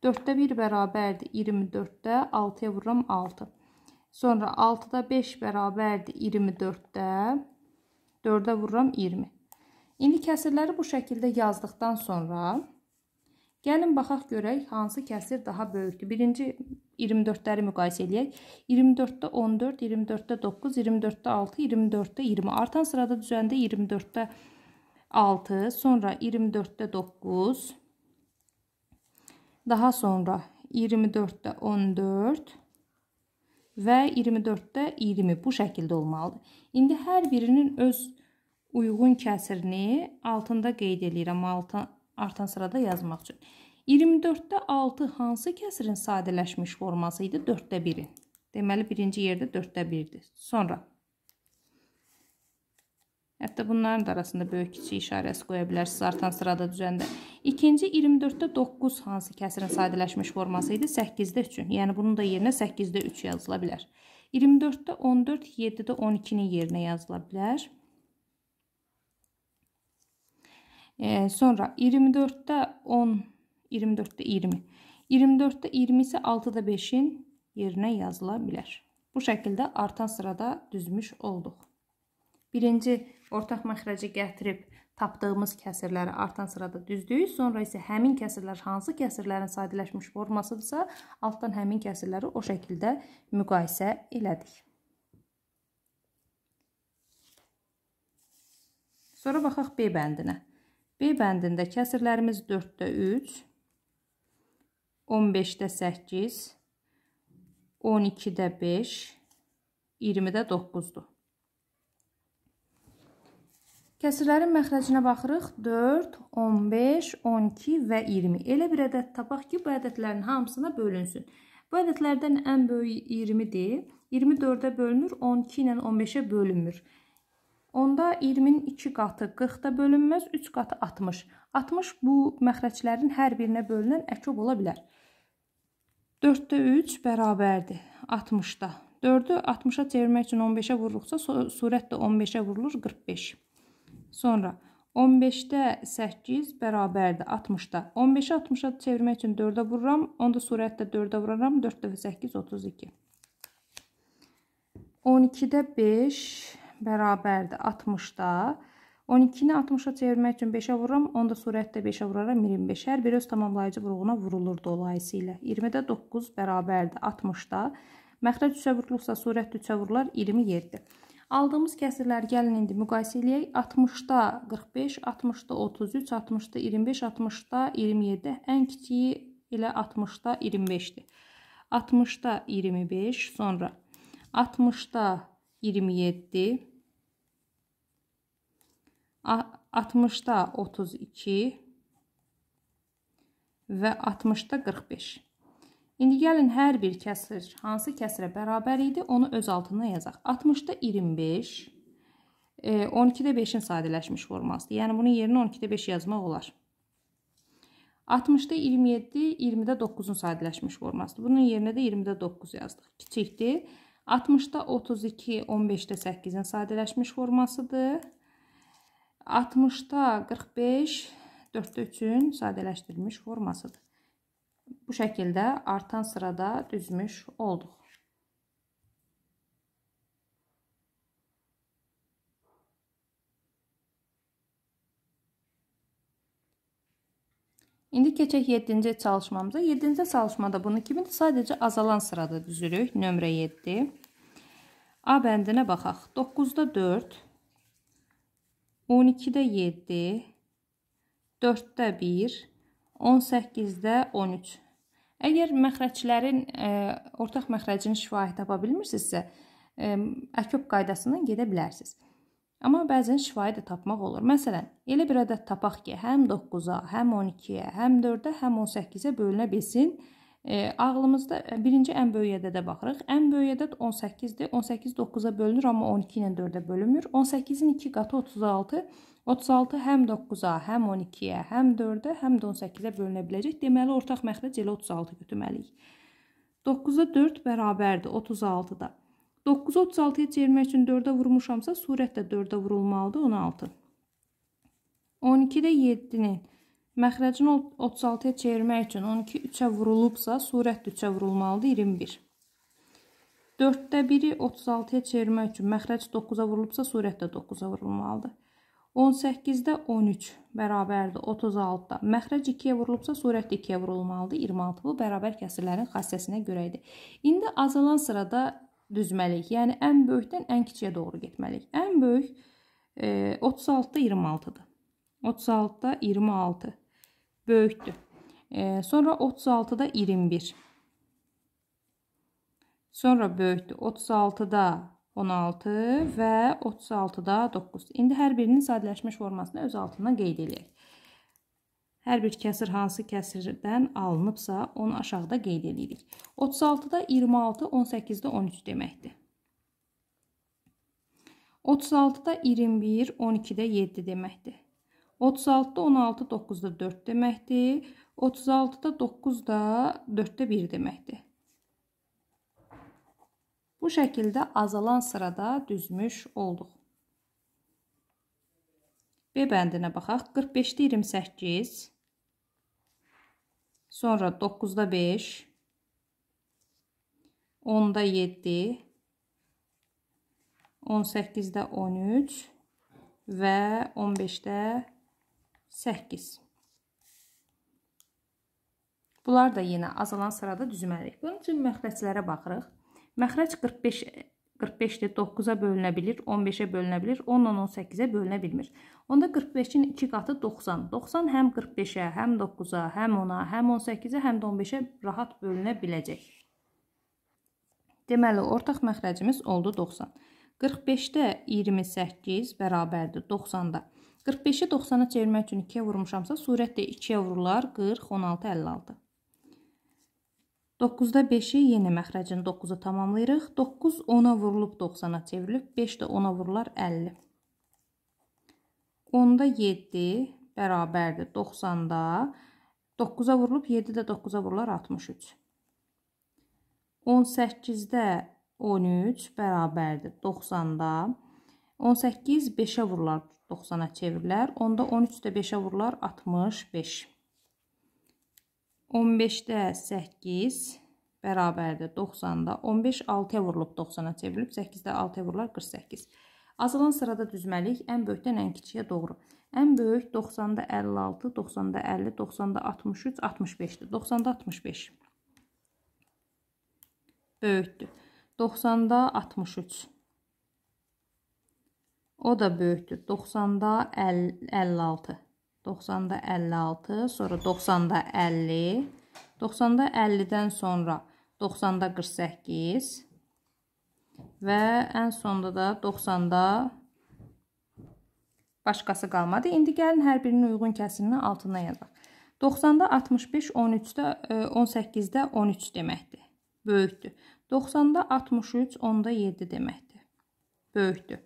4-də 1 bərabərdir 24-də, 6-ya vururam 6. Sonra 6-da 5 bərabərdir 24-də, 4-də vururam 20. İndi kəsirləri bu şəkildə yazdıqdan sonra gəlin baxaq görək hansı kəsir daha böyükdür. Birinci 24-ləri müqayisə eləyək. 24-də 14, 24-də 9, 24-də 6, 24-də 20. Artan sırada düzəndə 24-də 6, sonra 24-də 9, Daha sonra 24-də 14 və 24-də 20 bu şəkildə olmalıdır. İndi hər birinin öz uyğun kəsirini altında qeyd edirəm, altın, artan sırada yazmaq üçün. 24-də 6 hansı kəsirin sadələşmiş forması idi? 4-də 1-in. Deməli, birinci yerdə 4-də 1-dir. Sonra Hətta bunların da arasında böyük kiçik işarəsi qoya bilərsiniz artan sırada düzəndə. İkinci 24-də 9 hansı kəsirin sadələşmiş forması idi? 8-də 3-ün. Yəni bunun da yerinə 8-də 3 yazıla bilər. 24-də 14, 7-də 12-nin yerinə yazıla bilər. E, sonra 24-də 10, 24-də 20. 24-də 20 isə 6-da 5-in yerinə yazıla bilər. Bu şəkildə artan sırada düzmüş olduq. Birinci ortaq məxrəcə gətirib tapdığımız kəsirləri artan sırada düzdük. Sonra isə həmin kəsirlər hansı kəsirlərin sadələşmiş formasıdırsa, altdan həmin kəsirləri o şəkildə müqayisə elədik. Sonra baxaq B bəndinə. B bəndində kəsirlərimiz 4-də 3, 15-də 8, 12-də 5, 20-də 9-dur. Kəsirlərin məxrəcinə baxırıq. 4, 15, 12 və 20. Elə bir ədəd tapaq ki, bu ədədlərin hamısına bölünsün. Bu ədədlərdən ən böyüyü 20-dir. 24-ə bölünür, 12 ilə 15-ə bölünmür. Onda 20-nin 2 qatı 40-da bölünməz, 3 qatı 60. 60 bu məxrəclərin hər birinə bölünən əkub ola bilər. 4-də 3 bərabərdir 60-da. 4-ü 60-a çevirmək üçün 15-ə vururuqsa, surət də 15-ə vurulur 45. Sonra 15-də 8 bərabərdir 60-da. 15-i 60-a çevirmək üçün 4-ə vururam. Onda sürətlə 4-ə vuraram. 4 dəfə 8 32. 12-də 5 bərabərdir 60-da. 12-ni 60-a çevirmək üçün 5-ə vururam. Onda sürətlə 5-ə vuraram 25. Hər biri öz tamamlayıcı vurğuna vurulur dolayısıyla. 20-də 9 bərabərdir 60-da. Məxrəc üçə vurulursa sürət üçə vurular 27. Aldığımız kəsirlər gəlin indi müqayisə eləyək. 60-da 45, 60-da 33, 60-da 25, 60-da 27. Ən kiçiyi elə 60-da 25-dir. 60-da 25, sonra 60-da 27, 60-da 32 və 60-da 45. İndi gəlin hər bir kəsir hansı kəsirə bərabər idi, onu öz altına yazaq. 60-da 25, 12-də 5-in sadələşmiş formasıdır. Yəni, bunun yerinə 12-də 5 yazmaq olar. 60-da 27, 20-də 9-un sadələşmiş formasıdır. Bunun yerinə də 20-də 9 yazdıq. Kiçikdir. 60-da 32, 15-də 8-in sadələşmiş formasıdır. 60-da 45, 4-də 3-ün sadələşdirilmiş formasıdır bu şəkildə artan sırada düzmüş olduq. İndi keçək 7-ci çalışmamıza. 7-ci çalışmada bunu kimi sadəcə azalan sırada düzürük. Nömrə 7. A bəndinə baxaq. 9-da 4, 12-də 7, 4-də 1, 18-də 13. Əgər məxrəclərin ə, e, ortaq məxrəcin şifahi tapa bilmirsinizsə, ə, e, əköp qaydasından gedə bilərsiniz. Amma bəzən şifahi də tapmaq olur. Məsələn, elə bir ədəd tapaq ki, həm 9-a, həm 12-yə, həm 4-ə, həm 18-ə bölünə bilsin. E, ağlımızda birinci ən böyük ədədə baxırıq. Ən böyük ədəd 18-dir. 18 9-a bölünür, amma 12 ilə 4-ə bölünmür. 18-in 2 qatı 36. 36 həm 9-a, həm 12-yə, həm 4-ə, həm də 18-ə bölünə biləcək. Deməli, ortaq məxrəc elə 36 götürməliyik. 9-a 4 bərabərdir 36-da. 9-u 36-ya çevirmək üçün 4-ə vurmuşamsa, surət də 4-ə vurulmalıdır 16. 12-də 7-nin Məxrəcini 36-ya çevirmək üçün 12 3-ə vurulubsa, surət 3-ə vurulmalıdır 21. 4-də 1-i 36-ya çevirmək üçün məxrəc 9-a vurulubsa, surət də 9-a vurulmalıdır. 18-də 13 bərabərdir 36-da. Məxrəc 2-yə vurulubsa, surət 2-yə vurulmalıdır. 26 bu bərabər kəsirlərin xassəsinə görə idi. İndi azalan sırada düzməliyik. Yəni ən böyükdən ən kiçiyə doğru getməliyik. Ən böyük e, 36-da 26-dır. 36-da 26 böyükdür. E, sonra 36-da 21. Sonra böyükdür. 36-da 16 və 36-da 9. İndi hər birinin sadələşmiş formasını öz altına qeyd edək. Hər bir kəsir hansı kəsirdən alınıbsa, onu aşağıda qeyd edirik. 36-da 26, 18-də 13 deməkdir. 36-da 21, 12-də 7 deməkdir. 36-da 16 9-da 4 deməkdir. 36-da 9-da 4-də 1 deməkdir. Bu şəkildə azalan sırada düzmüş olduq. B bəndinə baxaq. 45-də 28, sonra 9-da 5, 10-da 7, 18-də 13 və 15-də 5. 8. Bunlar da yenə azalan sırada düzməliyik. Bunun üçün məxrəclərə baxırıq. Məxrəc 45 45-də 9-a bölünə bilir, 15-ə bölünə bilir, 10-dan 18-ə bölünə bilmir. Onda 45-in 2 qatı 90. 90 həm 45-ə, həm 9-a, həm 10-a, həm 18-ə, həm də 15-ə rahat bölünə biləcək. Deməli, ortaq məxrəcimiz oldu 90. 45-də 28 bərabərdir 90-da. 45-i 90-a çevirmək üçün 2-yə vurmuşamsa, sürət də 2-yə vururlar. 40, 16, 56. 9-da 5-i yenə məxrəcin 9-u tamamlayırıq. 9 10-a vurulub 90-a çevrilib, 5 də 10-a vurular 50. 10-da 7 bərabərdir 90-da. 9-a vurulub 7 də 9-a vurular 63. 18-də 13 bərabərdir 90-da. 18 5-ə vurular 90-a çevirlər. Onda 13-də 5-ə vurular 65. 15-də 8 bərabərdir 90-da. 15 6-ya vurulub 90-a çevrilib. 8-də 6-ya vurular 48. Azılan sırada düzməliyik. Ən böyükdən ən kiçiyə doğru. Ən böyük 90-da 56, 90-da 50, 90-da 63, 65-dir. 90-da 65. Böyükdür. 90-da 63. O da böyükdür. 90-da 56. 90-da 56, sonra 90-da 50. 90-da 50-dən sonra 90-da 48 və ən sonda da 90-da başqası qalmadı. İndi gəlin hər birinin uyğun kəsimini altına yazaq. 90-da 65, 13-də 18-də 13 deməkdir. Böyükdür. 90-da 63, 10-da 7 deməkdir. Böyükdür.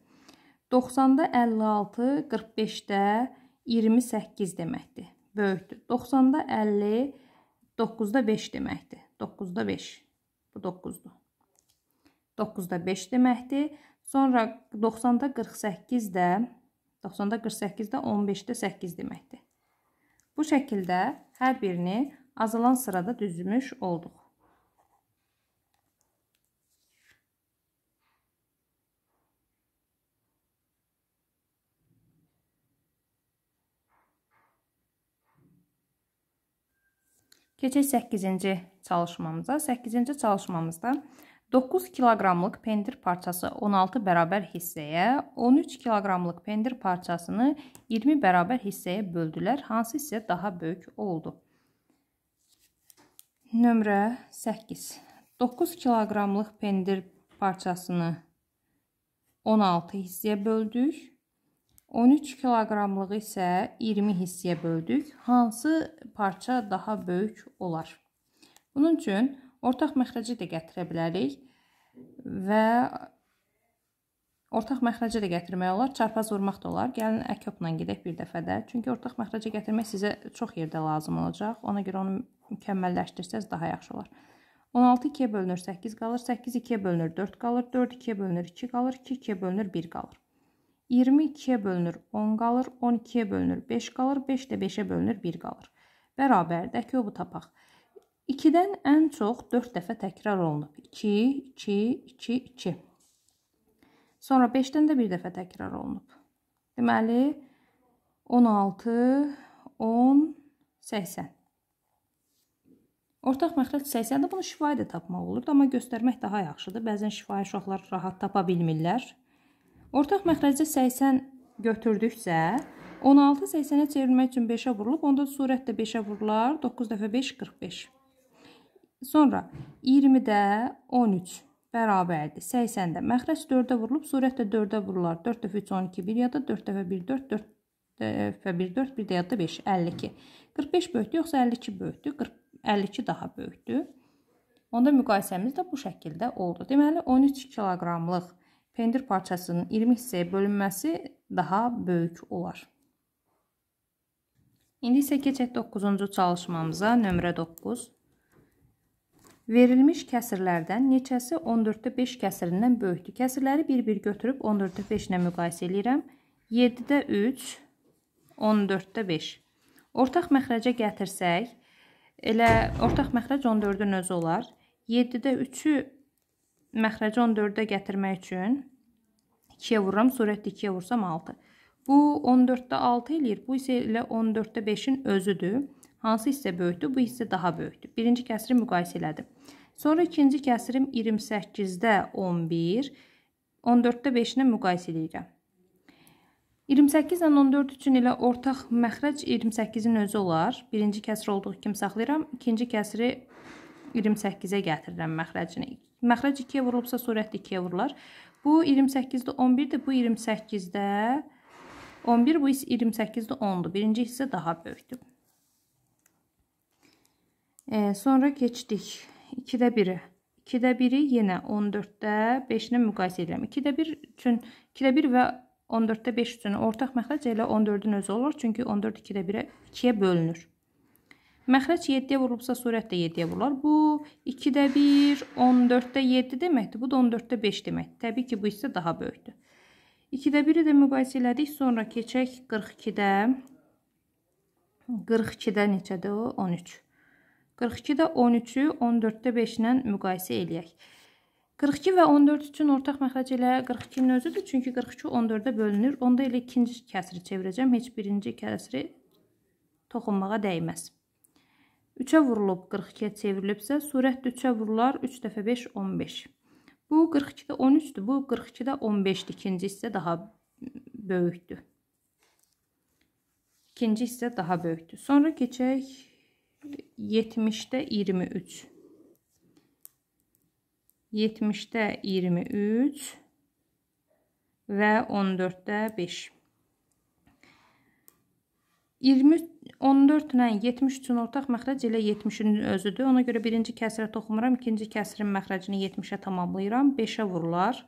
90-da 56, 45-də 28 deməkdir. Böyükdür. 90-da 50, 9-da 5 deməkdir. 9-da 5. Bu 9-dur. 9-da 5 deməkdir. Sonra 90-da 48-də 90-da 48-də 15-də 8 deməkdir. Bu şəkildə hər birini azalan sırada düzmüş olduq. Keçək 8-ci çalışmamıza. 8-ci çalışmamızda 9 kiloqramlıq pendir parçası 16 bərabər hissəyə, 13 kiloqramlıq pendir parçasını 20 bərabər hissəyə böldülər. Hansı hissə daha böyük oldu? Nömrə 8. 9 kiloqramlıq pendir parçasını 16 hissəyə böldük. 13 kiloqramlığı isə 20 hissəyə böldük. Hansı parça daha böyük olar? Bunun üçün ortaq məxrəcə də gətirə bilərik və ortaq məxrəcə də gətirmək olar, çarpaz vurmaq da olar. Gəlin əkopla gedək bir dəfə də. Çünki ortaq məxrəcə gətirmək sizə çox yerdə lazım olacaq. Ona görə onu mükəmməlləşdirsəz daha yaxşı olar. 16 2-yə bölünür 8 qalır, 8 2-yə bölünür 4 qalır, 4 2-yə bölünür 2 qalır, 2 2-yə bölünür 1 qalır. 20 2-yə bölünür 10 qalır, 12-yə bölünür 5 qalır, 5 də 5-ə bölünür 1 qalır. Bərabərdir ki, bu tapaq. 2-dən ən çox 4 dəfə təkrar olunub. 2, 2, 2, 2. Sonra 5-dən də 1 dəfə təkrar olunub. Deməli 16, 10, 80. Ortaq məxrəc 80-də bunu şifayə də tapmaq olurdu, amma göstərmək daha yaxşıdır. Bəzən şifayə uşaqlar rahat tapa bilmirlər. Ortaq məxrəcdə 80 götürdüksə, 16 80-ə çevirmək üçün 5-ə vurulub, onda sürət də 5-ə vurular, 9 dəfə 5 45. Sonra 20-də 13 bərabərdir. 80-də məxrəc 4-ə vurulub, sürət də 4-ə vurular. 4 dəfə 3 12 bir yadda, 4 dəfə 1 4 4 dəfə 1 4 bir də yadda 5 52. 45 böyükdür yoxsa 52 böyükdür? 40, 52 daha böyükdür. Onda müqayisəmiz də bu şəkildə oldu. Deməli 13 kiloqramlıq pendir parçasının 20 hissəyə bölünməsi daha böyük olar. İndi isə keçək 9-cu çalışmamıza, nömrə 9. Verilmiş kəsirlərdən neçəsi 14-də 5 kəsirindən böyükdür? Kəsirləri bir-bir götürüb 14-də 5 ilə müqayisə edirəm. 7-də 3, 14-də 5. Ortaq məxrəcə gətirsək, elə ortaq məxrəc 14-ün özü olar. 7-də 3-ü məxrəci 14-də gətirmək üçün 2-yə vururam, sürətli 2-yə vursam 6. Bu 14-də 6 eləyir. Bu isə elə 14-də 5-in özüdür. Hansı hissə böyükdür? Bu hissə daha böyükdür. Birinci kəsri müqayisə elədim. Sonra ikinci kəsirim 28-də 11, 14-də 5-nə müqayisə eləyirəm. 28 ilə 14 üçün elə ortaq məxrəc 28-in özü olar. Birinci kəsr olduğu kimi saxlayıram. İkinci kəsri 28-ə gətirirəm məxrəcini. Məxrəc 2-yə vurulubsa, sürət 2-yə vurular. Bu 28-də 11-dir, bu 28-də 11, bu 28-də 10-dur. Birinci hissə daha böyükdür. E, sonra keçdik 2-də 1-ə. 2-də 1-i yenə 14-də 5-nə müqayisə edirəm. 2-də 1 üçün 2-də 1 və 14-də 5 üçün ortaq məxrəc elə 14-ün özü olur. Çünki 14 2-də 1-ə 2-yə bölünür. Məxrəc 7-yə vurulubsa, sürət də 7-yə vurular. Bu 2-də 1, 14-də 7 deməkdir. Bu da 14-də 5 deməkdir. Təbii ki, bu hissə daha böyükdür. 2-də 1-i də müqayisə elədik. Sonra keçək 42-də. 42-də neçədir o? 13. 42-də 13-ü 14-də 5 ilə müqayisə eləyək. 42 və 14 üçün ortaq məxrəc elə 42-nin özüdür. Çünki 42 14-də bölünür. Onda elə ikinci kəsri çevirəcəm. Heç birinci kəsri toxunmağa dəyməz. 3-ə vurulub 42-yə çevrilibsə, sürət 3-ə vurular, 3 dəfə 5 15. Bu 42-də 13-dür, bu 42-də 15-dir. İkinci hissə daha böyükdür. İkinci hissə daha böyükdür. Sonra keçək 70-də 23. 70-də 23 və 14-də 5. 23 14 ilə 70 üçün ortaq məxrəc elə 70-in özüdür. Ona görə birinci kəsirə toxumuram, ikinci kəsirin məxrəcini 70-ə tamamlayıram, 5-ə vurular.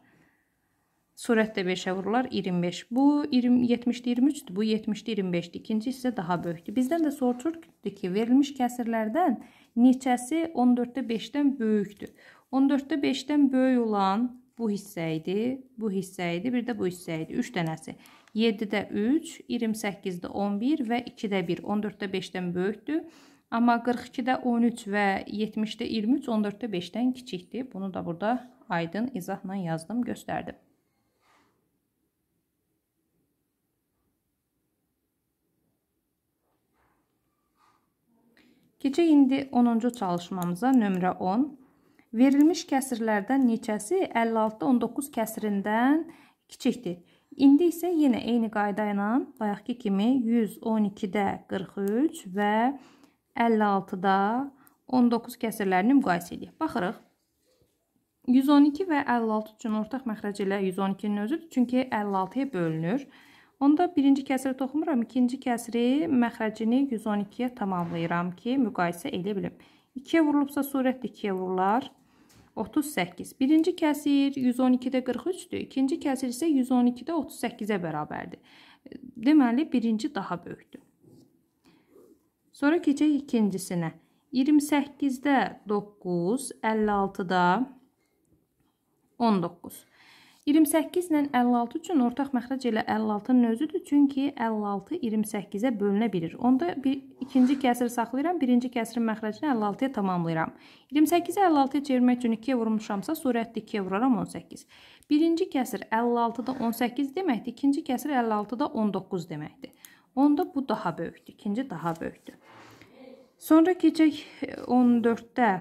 Sürət də 5-ə vurular, 25. Bu 70-də 23-dür, bu 70-də 25-dir. İkinci hissə daha böyükdür. Bizdən də soruşurdu ki, verilmiş kəsirlərdən neçəsi 14-də 5-dən böyükdür? 14-də 5-dən böyük olan bu hissə idi, bu hissə idi, bir də bu hissə idi, 3 dənəsi. 7-də 3, 28-də 11 və 2-də 1. 14-də 5-dən böyükdür. Amma 42-də 13 və 70-də 23 14-də 5-dən kiçikdir. Bunu da burada aydın izahla yazdım, göstərdim. Gecə indi 10-cu çalışmamıza nömrə 10. Verilmiş kəsirlərdən neçəsi 56-19 kəsirindən kiçikdir? İndi isə yenə eyni qayda ilə bayaqki kimi 112-də 43 və 56-da 19 kəsrlərini müqayisə edək. Baxırıq. 112 və 56 üçün ortaq məxrəc ilə 112-nin özüdür, çünki 56-ya bölünür. Onda birinci kəsiri toxumuram, ikinci kəsiri məxrəcini 112-yə tamamlayıram ki, müqayisə edə bilim. 2-yə vurulubsa surət 2-yə vurular. 1-yə 38. Birinci kəsir 112-də 43-dür, ikinci kəsir isə 112-də 38-ə bərabərdir. Deməli, birinci daha böyükdür. Sonra keçək ikincisinə. 28-də 9, 56-da 19. 28 ilə 56 üçün ortaq məxrəc elə 56-nın özüdür, çünki 56 28-ə bölünə bilir. Onda bir ikinci kəsir saxlayıram, birinci kəsirin məxrəcini 56-ya tamamlayıram. 28-i 56-ya çevirmək üçün 2-yə vurmuşamsa, sürətli 2-yə vuraram 18. Birinci kəsir 56-da 18 deməkdir, ikinci kəsir 56-da 19 deməkdir. Onda bu daha böyükdür, ikinci daha böyükdür. Sonra keçək 14-də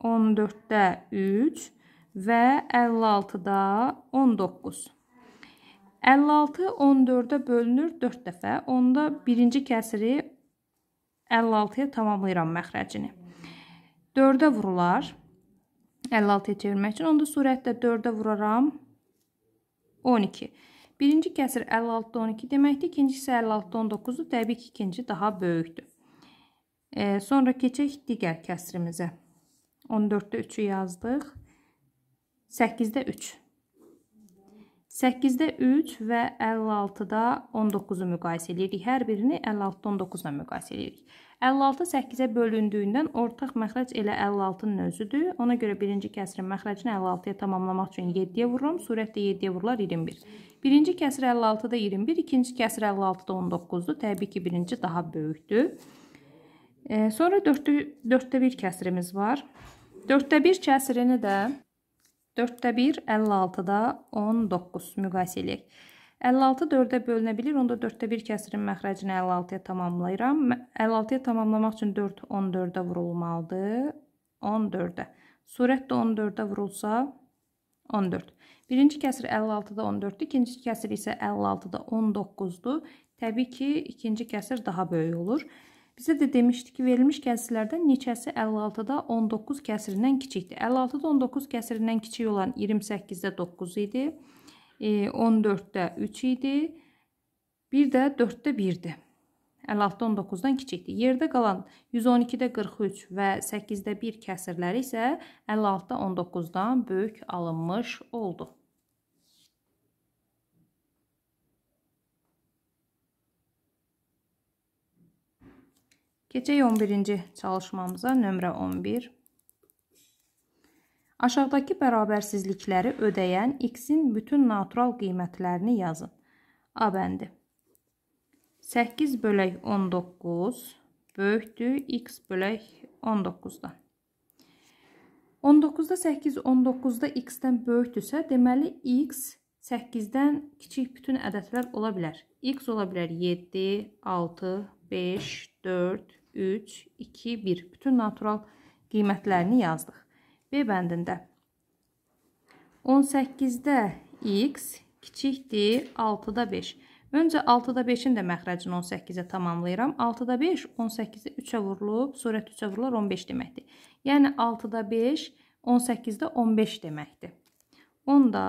14-də 3 və 56-da 19. 56 14-ə bölünür 4 dəfə. Onda birinci kəsiri 56-ya tamamlayıram məxrəcini. 4-ə vurular. 56-ya çevirmək üçün. Onda sürətlə 4-ə vuraram. 12. Birinci kəsir 56-da 12 deməkdir. İkincisi 56-da 19-dur. Təbii ki, ikinci daha böyükdür. E, sonra keçək digər kəsirimizə. 14-də 3-ü yazdıq. 8-də 3. 8-də 3 və 56-da 19-u müqayisə edirik. Hər birini 56-da 19-la müqayisə edirik. 56 8-ə bölündüyündən ortaq məxrəc elə 56-nın özüdür. Ona görə birinci kəsrin məxrəcini 56-ya tamamlamaq üçün 7-yə vururam. Sürət də 7-yə vurular 21. Birinci kəsir 56-da 21, ikinci kəsir 56-da 19-dur. Təbii ki, birinci daha böyükdür. E, sonra 4-də 1 kəsirimiz var. 4-də 1 kəsirini də 4-də 1, 56-da 19 müqayisə eləyək. 56 4-ə bölünə bilir. Onda 4-də 1 kəsirin məxrəcini 56-ya tamamlayıram. 56-ya tamamlamaq üçün 4 14-ə vurulmalıdır. 14-də. Surət də 14-də vurulsa 14. Birinci kəsir 56-da 14-dür. İkinci kəsir isə 56-da 19-dur. Təbii ki, ikinci kəsir daha böyük olur. 56 Bizə də demişdi ki, verilmiş kəsirlərdən neçəsi 56-da 19 kəsirindən kiçikdir. 56-da 19 kəsirindən kiçik olan 28-də 9 idi, 14-də e, 3 idi, bir də 4-də 1-dir. 56-da 19-dan kiçikdir. Yerdə qalan 112-də 43 və 8-də 1 kəsirləri isə 56-da 19-dan böyük alınmış oldu. Keçək 11-ci çalışmamıza, nömrə 11. Aşağıdakı bərabərsizlikləri ödəyən x-in bütün natural qiymətlərini yazın. A bəndi. 8 bölək 19 böyükdür x bölək 19-dan. 19-da 8, 19-da x-dən böyükdürsə, deməli x 8-dən kiçik bütün ədədlər ola bilər. x ola bilər 7, 6, 5, 4, 3, 2, 1. Bütün natural qiymətlərini yazdıq. B bəndində 18-də x kiçikdir 6-da 5. Öncə 6-da 5-in də məxrəcini 18-ə tamamlayıram. 6-da 5 18-i 3-ə vurulub, surət 3-ə vurulur 15 deməkdir. Yəni 6-da 5 18-də 15 deməkdir. Onda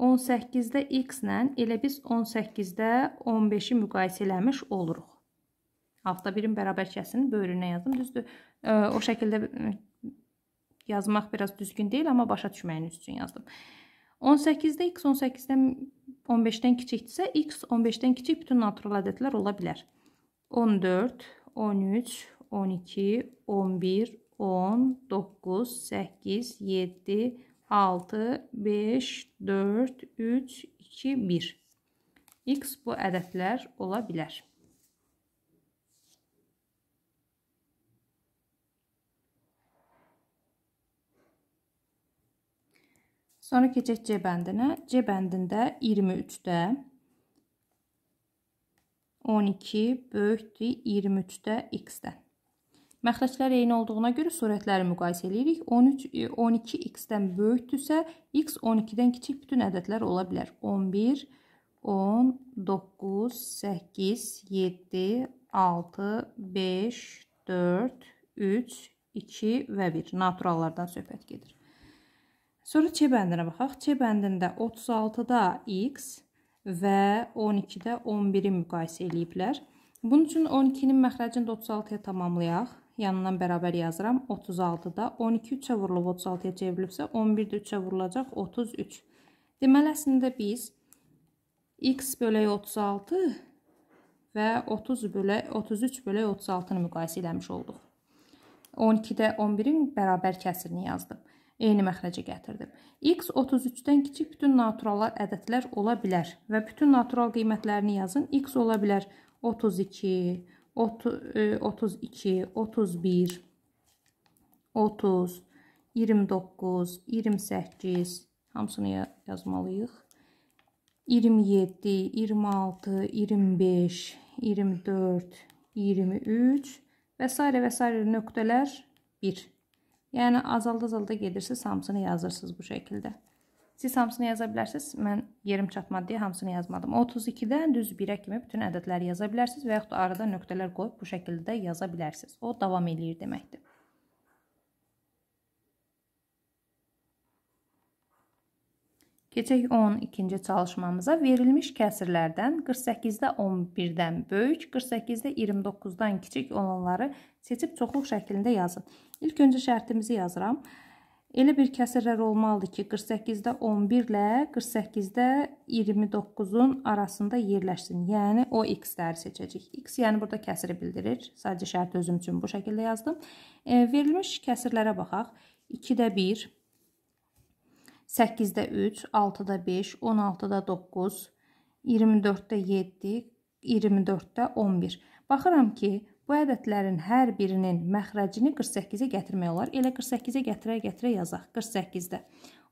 18-də x ilə elə biz 18-də 15-i müqayisə eləmiş oluruq. Altta birin bərabər kəsinin böyrünə yazdım. Düzdür, o şəkildə yazmaq biraz düzgün deyil, amma başa düşməyiniz üçün yazdım. 18-də x 18-dən 15-dən kiçikdirsə, x 15-dən kiçik bütün natural ədədlər ola bilər. 14, 13, 12, 11, 10, 9, 8, 7, 6, 5, 4, 3, 2, 1. x bu ədədlər ola bilər. Sonra keçək C bəndinə. C bəndində 23-də 12 böyükdür 23-də x-dən. Məxrəclər eyni olduğuna görə surətləri müqayisə edirik. 13 12x-dən böyükdürsə, x 12-dən kiçik bütün ədədlər ola bilər. 11, 10, 9, 8, 7, 6, 5, 4, 3, 2 və 1 naturallardan söhbət gedir. Sonra C bəndinə baxaq. C bəndində 36-da x və 12-də 11-i müqayisə eləyiblər. Bunun üçün 12-nin məxrəcini də 36-ya tamamlayaq. Yanından bərabər yazıram. 36-da 12 3-ə vurulub 36-ya çevrilibsə 11-də 3-ə vurulacaq 33. Deməli əslində biz x bölək 36 və 30 bölək 33 bölək 36-nı müqayisə eləmiş olduq. 12-də 11-in bərabər kəsirini yazdım eyni məxrəcə gətirdim. X 33-dən kiçik bütün naturallar ədədlər ola bilər və bütün natural qiymətlərini yazın. X ola bilər 32, 32, 31, 30, 29, 28, hamısını yazmalıyıq. 27, 26, 25, 24, 23 və s. və s. nöqtələr 1. Yəni azalda-azalda gedirsə hamısını yazırsınız bu şəkildə. Siz hamısını yaza bilərsiniz. Mən yerim çatmadı deyə hamısını yazmadım. 32-dən düz 1-ə kimi bütün ədədləri yaza bilərsiniz və yaxud arada nöqtələr qoyub bu şəkildə yaza bilərsiniz. O davam eləyir deməkdir. Keçək 12-ci çalışmamıza. Verilmiş kəsirlərdən 48-də 11-dən böyük, 48-də 29-dan kiçik olanları seçib çoxluq şəklində yazın. İlk öncə şərtimizi yazıram. Elə bir kəsirlər olmalıdır ki, 48-də 11 ilə 48-də 29-un arasında yerləşsin. Yəni, o x-ləri seçəcək. x, yəni burada kəsiri bildirir. Sadəcə şərt özüm üçün bu şəkildə yazdım. E, verilmiş kəsirlərə baxaq. 2-də 1, 2-də 1. 8-də 3, 6-da 5, 16-da 9, 24-də 7, 24-də 11. Baxıram ki, bu ədədlərin hər birinin məxrəcini 48-ə gətirmək olar. Elə 48-ə gətirə-gətirə yazaq 48-də.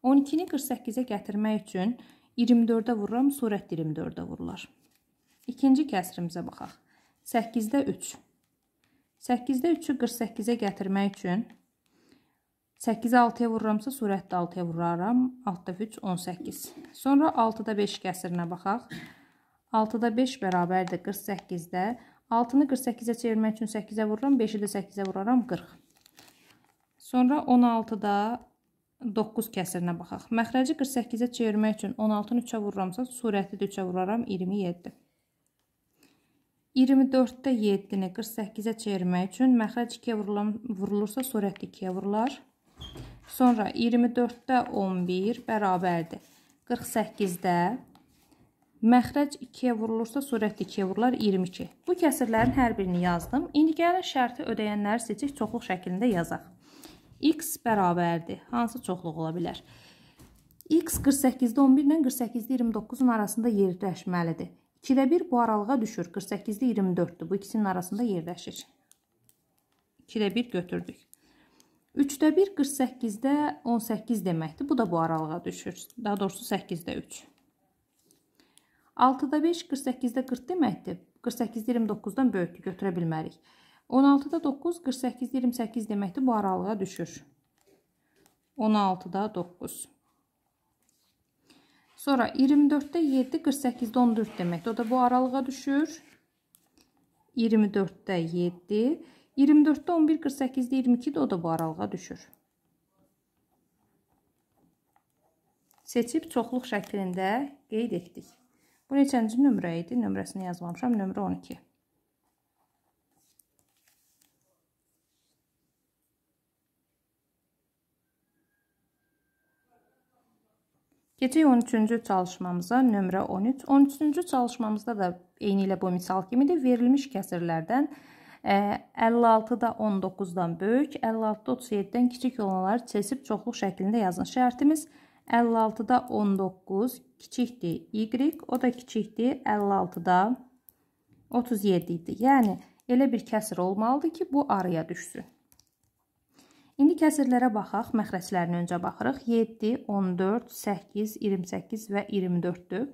12-ni 48-ə gətirmək üçün 24-də vururam, surət 24-də vurular. İkinci kəsrimizə baxaq. 8-də 3. 8-də 3-ü 48-ə gətirmək üçün 24-də 8-i 6-ya vururamsa, sürətdə 6-ya vuraram. 6-da 3, 18. Sonra 6-da 5 kəsirinə baxaq. 6-da 5 bərabərdir 48-də. 6-nı 48-ə çevirmək üçün 8-ə vururam, 5-i də 8-ə vuraram, 40. Sonra 16-da 9 kəsirinə baxaq. Məxrəci 48-ə çevirmək üçün 16-nı 3-ə vururamsa, sürəti də 3-ə vuraram, 27. 24-də 7-ni 48-ə çevirmək üçün məxrəc 2-yə vurulursa, sürət 2-yə vurular. Sonra 24-də 11 bərabərdir. 48-də məxrəc 2-yə vurulursa, sürət 2-yə vurular 22. Bu kəsirlərin hər birini yazdım. İndi gəlin şərti ödəyənləri seçik çoxluq şəklində yazaq. x bərabərdir. Hansı çoxluq ola bilər? x 48-də 11 ilə 48-də 29-un arasında yerləşməlidir. 2-də 1 bu aralığa düşür. 48-də 24-dür. Bu ikisinin arasında yerləşir. 2-də 1 götürdük. 3-də 1 48-də 18 deməkdir. Bu da bu aralığa düşür. Daha doğrusu 8-də 3. 6-da 5 48-də 40 deməkdir. 48-də 29-dan böyükdür, götürə bilmərik. 16-da 9 48-də 28 deməkdir. Bu aralığa düşür. 16-da 9. Sonra 24-də 7 48-də 14 deməkdir. O da bu aralığa düşür. 24-də 7 24-də 11, 48-də 22-də o da bu aralığa düşür. Seçib çoxluq şəklində qeyd etdik. Bu neçənci nömrə idi? Nömrəsini yazmamışam. Nömrə 12. Keçək 13-cü çalışmamıza, nömrə 13. 13-cü çalışmamızda da eyni ilə bu misal kimidir. Verilmiş kəsirlərdən 56 da 19-dan böyük, 56 da 37-dən kiçik olanları çəsib çoxluq şəklində yazın. Şərtimiz 56-da 19 kiçikdir y, o da kiçikdir 56-da 37 idi. Yəni elə bir kəsir olmalıdır ki, bu araya düşsün. İndi kəsirlərə baxaq, məxrəclərinə öncə baxırıq. 7, 14, 8, 28 və 24-dür.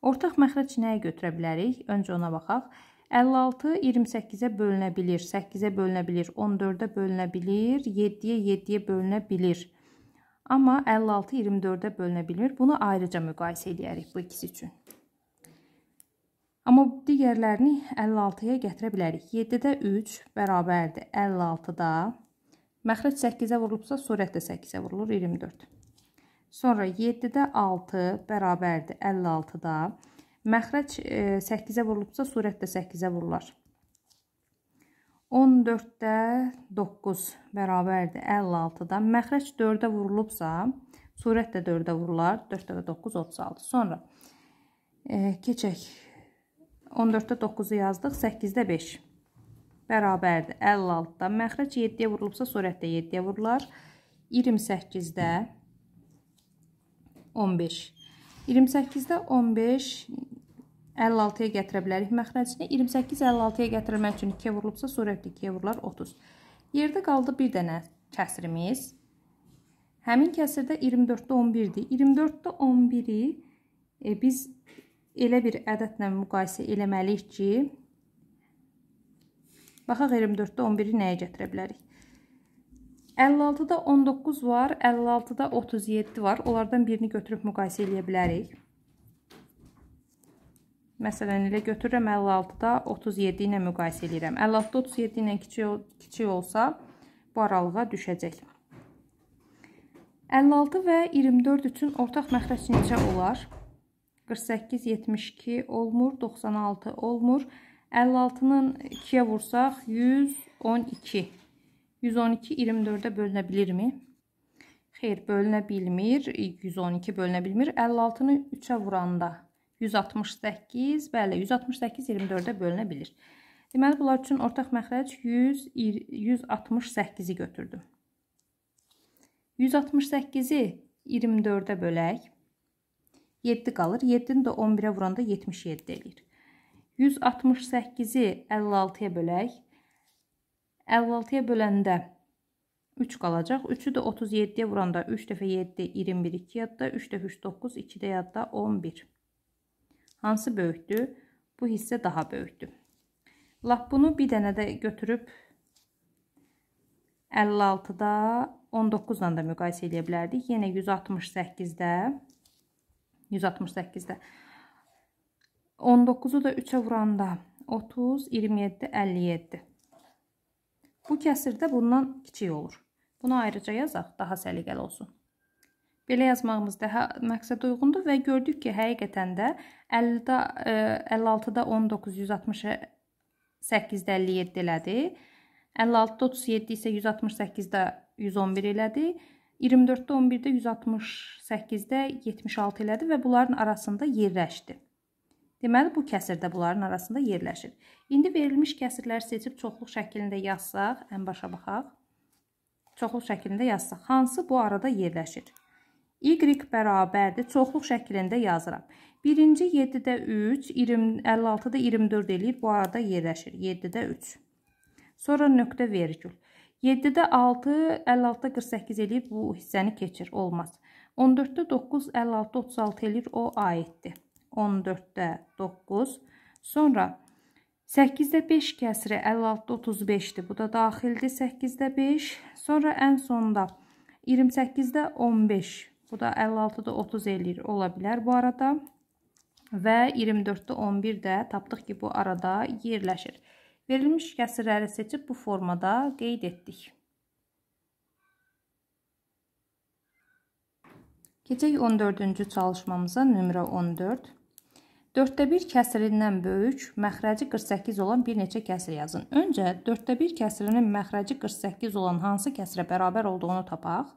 Ortaq məxrəc nəyə götürə bilərik? Öncə ona baxaq. 56 28-ə bölünə bilir, 8-ə bölünə bilir, 14-ə bölünə bilir, 7-yə 7-yə bölünə bilir. Amma 56 24-ə bölünə bilmir. Bunu ayrıca müqayisə edərik bu ikisi üçün. Amma digərlərini 56-ya gətirə bilərik. 7-də 3 bərabərdir 56-da. Məxrəc 8-ə vurulubsa, surət də 8-ə vurulur, 24. Sonra 7-də 6 bərabərdir 56-da. Məxrəc 8-ə e, vurulubsa, surət də 8-ə vurular. 14-də 9 bərabərdir 56-dan. Məxrəc 4-ə vurulubsa, surət də 4-ə vurular. 4-də 9, 36. Sonra e, keçək. 14-də 9-u yazdıq, 8-də 5 bərabərdir 56-dan. Məxrəc 7-yə vurulubsa, surət də 7-yə vurular. 28-də 15. 28-də 15 56-ya gətirə bilərik məxrəcini. 28 56-ya gətirilmək üçün 2-yə vurulubsa, sürətli 2-yə vurular 30. Yerdə qaldı bir dənə kəsirimiz. Həmin kəsirdə 24-də 11-dir. 24-də 11-i e, biz elə bir ədədlə müqayisə eləməliyik ki, baxaq 24-də 11-i nəyə gətirə bilərik? 56-da 19 var, 56-da 37 var. Onlardan birini götürüb müqayisə eləyə bilərik. Məsələn, elə götürürəm 56-da 37 ilə müqayisə edirəm. 56-da 37 ilə kiçik, kiçik olsa, bu aralığa düşəcək. 56 və 24 üçün ortaq məxrəc necə olar? 48, 72 olmur, 96 olmur. 56-nın 2-yə vursaq, 112. 112 24-ə bölünə bilirmi? Xeyr, bölünə bilmir. 112 bölünə bilmir. 56-nı 3-ə vuranda 112. 168, bəli, 168 24-ə bölünə bilir. Deməli, bunlar üçün ortaq məxrəc 100, 168-i götürdüm. 168-i 24-ə bölək. 7 qalır. 7-ni də 11-ə vuranda 77 eləyir. 168-i 56-ya bölək. 56-ya böləndə 3 qalacaq. 3-ü də 37-yə vuranda 3 dəfə 7, 21, 2 yadda, 3 dəfə 3, 9, 2 də yadda 11. Hansı böyükdür? Bu hissə daha böyükdür. Lap bunu bir dənə də götürüb 56-da 19-la da müqayisə edə bilərdik. Yenə 168-də 168-də 19-u da 3-ə vuranda 30, 27, 57. Bu kəsirdə bundan kiçik olur. Bunu ayrıca yazaq, daha səliqəli olsun. Belə yazmağımız daha hə, məqsəd uyğundur və gördük ki, həqiqətən də 50-də 56-da 19 168-də 57 elədi. 56-da 37 isə 168-də 111 elədi. 24-də 11-də 168-də 76 elədi və bunların arasında yerləşdi. Deməli, bu kəsir də bunların arasında yerləşir. İndi verilmiş kəsirləri seçib çoxluq şəklində yazsaq, ən başa baxaq. Çoxluq şəklində yazsaq, hansı bu arada yerləşir? Y bərabərdir. Çoxluq şəklində yazıram. Birinci 7-də 3, 20, 56-da 24 eləyir. Bu arada yerləşir. 7-də 3. Sonra nöqtə vergül. 7-də 6, 56-da 48 eləyir. Bu hissəni keçir. Olmaz. 14-də 9, 56-da 36 eləyir. O aiddir. 14-də 9. Sonra 8-də 5 kəsri 56-da 35-dir. Bu da daxildir 8-də 5. Sonra ən sonda 28-də 15 Bu da 56-da 30 eləyir. Ola bilər bu arada. Və 24-də 11 də tapdıq ki, bu arada yerləşir. Verilmiş kəsirləri seçib bu formada qeyd etdik. Keçək 14-cü çalışmamıza, nömrə 14. 4-də 1 kəsirindən böyük, məxrəci 48 olan bir neçə kəsir yazın. Öncə 4-də 1 kəsirinin məxrəci 48 olan hansı kəsirə bərabər olduğunu tapaq.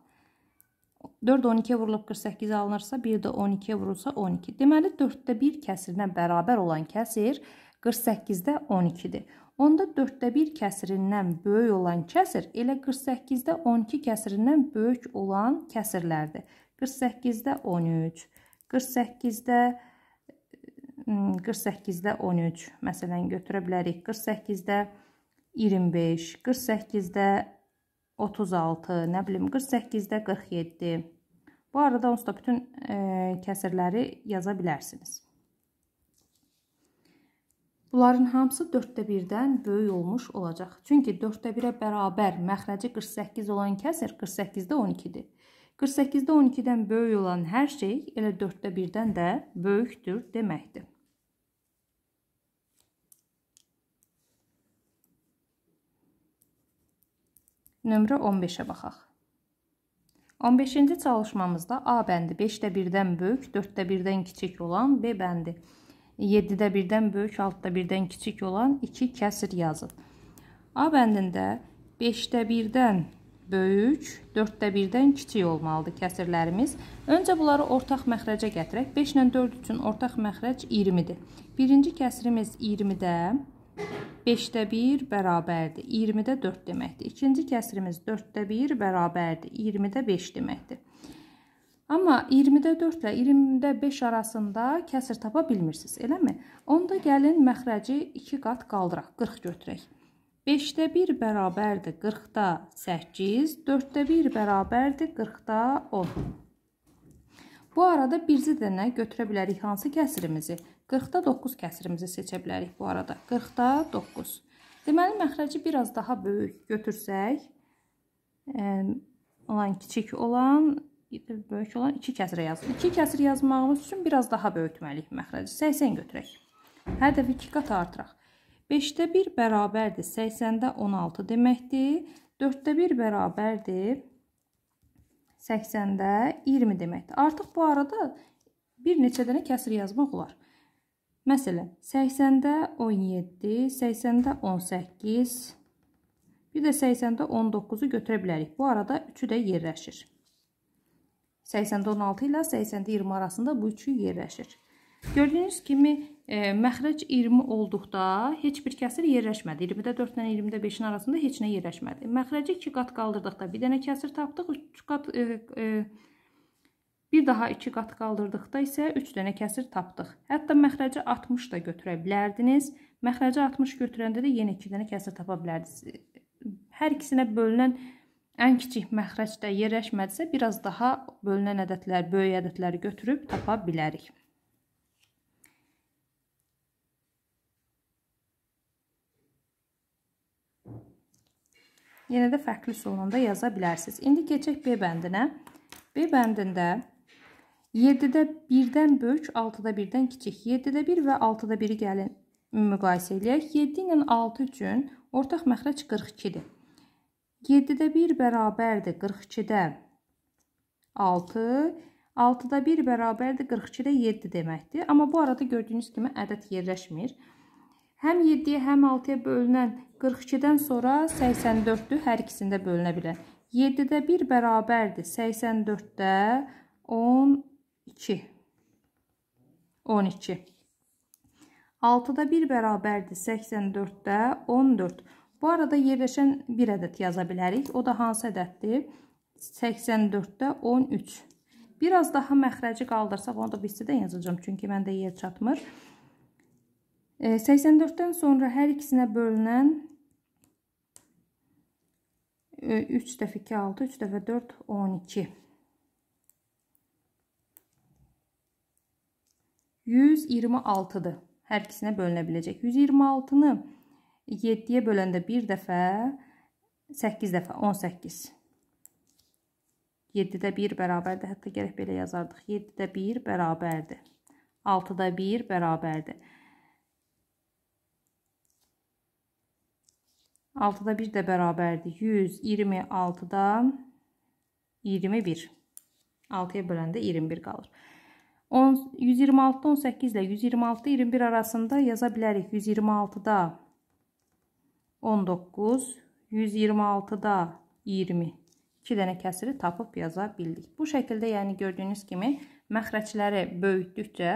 4 12-yə vurulub 48 alınırsa, 1 də 12-yə vurulsa 12. Deməli 4-də 1 kəsirinə bərabər olan kəsir 48-də 12-dir. Onda 4-də 1 kəsirindən böyük olan kəsir elə 48-də 12 kəsirindən böyük olan kəsirlərdir. 48-də 13, 48-də 48-də 13 məsələn götürə bilərik. 48-də 25, 48-də 36, nə bilim 48-də 47. Bu arada onsuz da bütün e, kəsirləri yaza bilərsiniz. Bunların hamısı 4də 1-dən böyük olmuş olacaq. Çünki 4də 1-ə bərabər məxrəci 48 olan kəsir 48-də 12-dir. 48-də 12-dən böyük olan hər şey elə 4də 1-dən də böyükdür deməkdir. Nömrə 15-ə baxaq. 15-ci çalışmamızda A bəndi 5-də 1-dən böyük, 4-də 1-dən kiçik olan B bəndi 7-də 1-dən böyük, 6-da 1-dən kiçik olan 2 kəsir yazın. A bəndində 5-də 1-dən böyük, 4-də 1-dən kiçik olmalıdır kəsirlərimiz. Öncə bunları ortaq məxrəcə gətirək. 5 ilə 4 üçün ortaq məxrəc 20-dir. Birinci kəsirimiz 20-də, 20-də, 5-də 1 bərabərdir 20-də 4 deməkdir. İkinci kəsrimiz 4-də 1 bərabərdir 20-də 5 deməkdir. Amma 20-də 4 ilə 20-də 5 arasında kəsir tapa bilmirsiniz, eləmi? Onda gəlin məxrəci 2 qat qaldıraq, 40 götürək. 5-də 1 bərabərdir 40-da 8, 4-də 1 bərabərdir 40-da 10. Bu arada birzi dənə götürə bilərik hansı kəsirimizi? 40-da 9 kəsirimizi seçə bilərik bu arada. 40-da 9. Deməli, məxrəci biraz daha böyük götürsək, olan kiçik olan, böyük olan 2 kəsir yazılır. 2 kəsir yazmağımız üçün biraz daha böyütməliyik məxrəci. 80 götürək. Hər dəfə 2 qat artıraq. 5-də 1 bərabərdir. 80-də 16 deməkdir. 4-də 1 bərabərdir. 80-də 20 deməkdir. Artıq bu arada bir neçə dənə kəsir yazmaq olar. Məsələn, 80-də 17, 80-də 18, bir də 80-də 19-u götürə bilərik. Bu arada 3-ü də yerləşir. 80-də 16 ilə 80-də 20 arasında bu üçü yerləşir. Gördüyünüz kimi, e, məxrəc 20 olduqda heç bir kəsir yerləşmədi. 20-də 4 ilə 20-də 5-in arasında heç nə yerləşmədi. Məxrəci 2 qat qaldırdıqda bir dənə kəsir tapdıq, 3 qat e, e, Bir daha 2 qat qaldırdıqda isə 3 dənə kəsir tapdıq. Hətta məxrəcə 60 da götürə bilərdiniz. Məxrəcə 60 götürəndə də yenə 2 dənə kəsir tapa bilərdiniz. Hər ikisinə bölünən ən kiçik məxrəcdə yerləşmədisə, biraz daha bölünən ədədlər, böyük ədədləri götürüb tapa bilərik. Yenə də fərqli üsulla da yaza bilərsiniz. İndi keçək B bəndinə. B bəndində 7-də 1-dən böyük, 6-da 1-dən kiçik. 7-də 1 və 6-da 1-i gəlin müqayisə eləyək. 7 ilə 6 üçün ortaq məxrəc 42-dir. 7-də 1 bərabərdir 42-də 6, 6-da 1 bərabərdir 42-də 7 deməkdir. Amma bu arada gördüyünüz kimi ədəd yerləşmir. Həm 7-yə, həm 6-ya bölünən 42-dən sonra 84-dür, hər ikisində bölünə bilər. 7-də 1 bərabərdir 84-də 10 2 12 6-da 1 bərabərdir 84-də 14. Bu arada yerləşən bir ədəd yaza bilərik. O da hansı ədəddir? 84-də 13. Bir az daha məxrəci qaldırsaq, onu da bir hissədən yazacağım, çünki məndə yer çatmır. 84-dən e, sonra hər ikisinə bölünən 3 e, dəfə 2, 6, 3 dəfə 4, 12. 126-dır. Hər ikisinə bölünə biləcək. 126-nı 7-yə böləndə bir dəfə, 8 dəfə, 18. 7-də 1 bərabərdir. Hətta gərək belə yazardıq. 7-də 1 bərabərdir. 6-da 1 bərabərdir. 6-da 1 də bərabərdir. 126-da 21. 6-ya böləndə 21 qalır. 126-da 18 ilə 126-21 arasında yaza bilərik. 126-da 19, 126-da 20. 2 dənə kəsiri tapıb yaza bildik. Bu şəkildə, yəni gördüyünüz kimi məxrəcləri böyütdükcə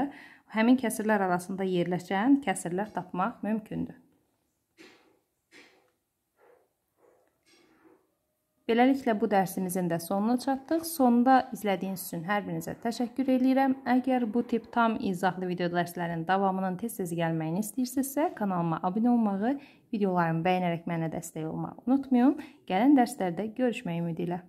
həmin kəsirlər arasında yerləşən kəsirlər tapmaq mümkündür. Beləliklə bu dərsimizin də sonuna çatdıq. Sonda izlədiyiniz üçün hər birinizə təşəkkür edirəm. Əgər bu tip tam izahlı video dərslərin davamının tez-tez gəlməyini istəyirsinizsə, kanalıma abunə olmağı, videolarımı bəyənərək mənə dəstək olmağı unutmayın. Gələn dərslərdə görüşmək ümidi ilə.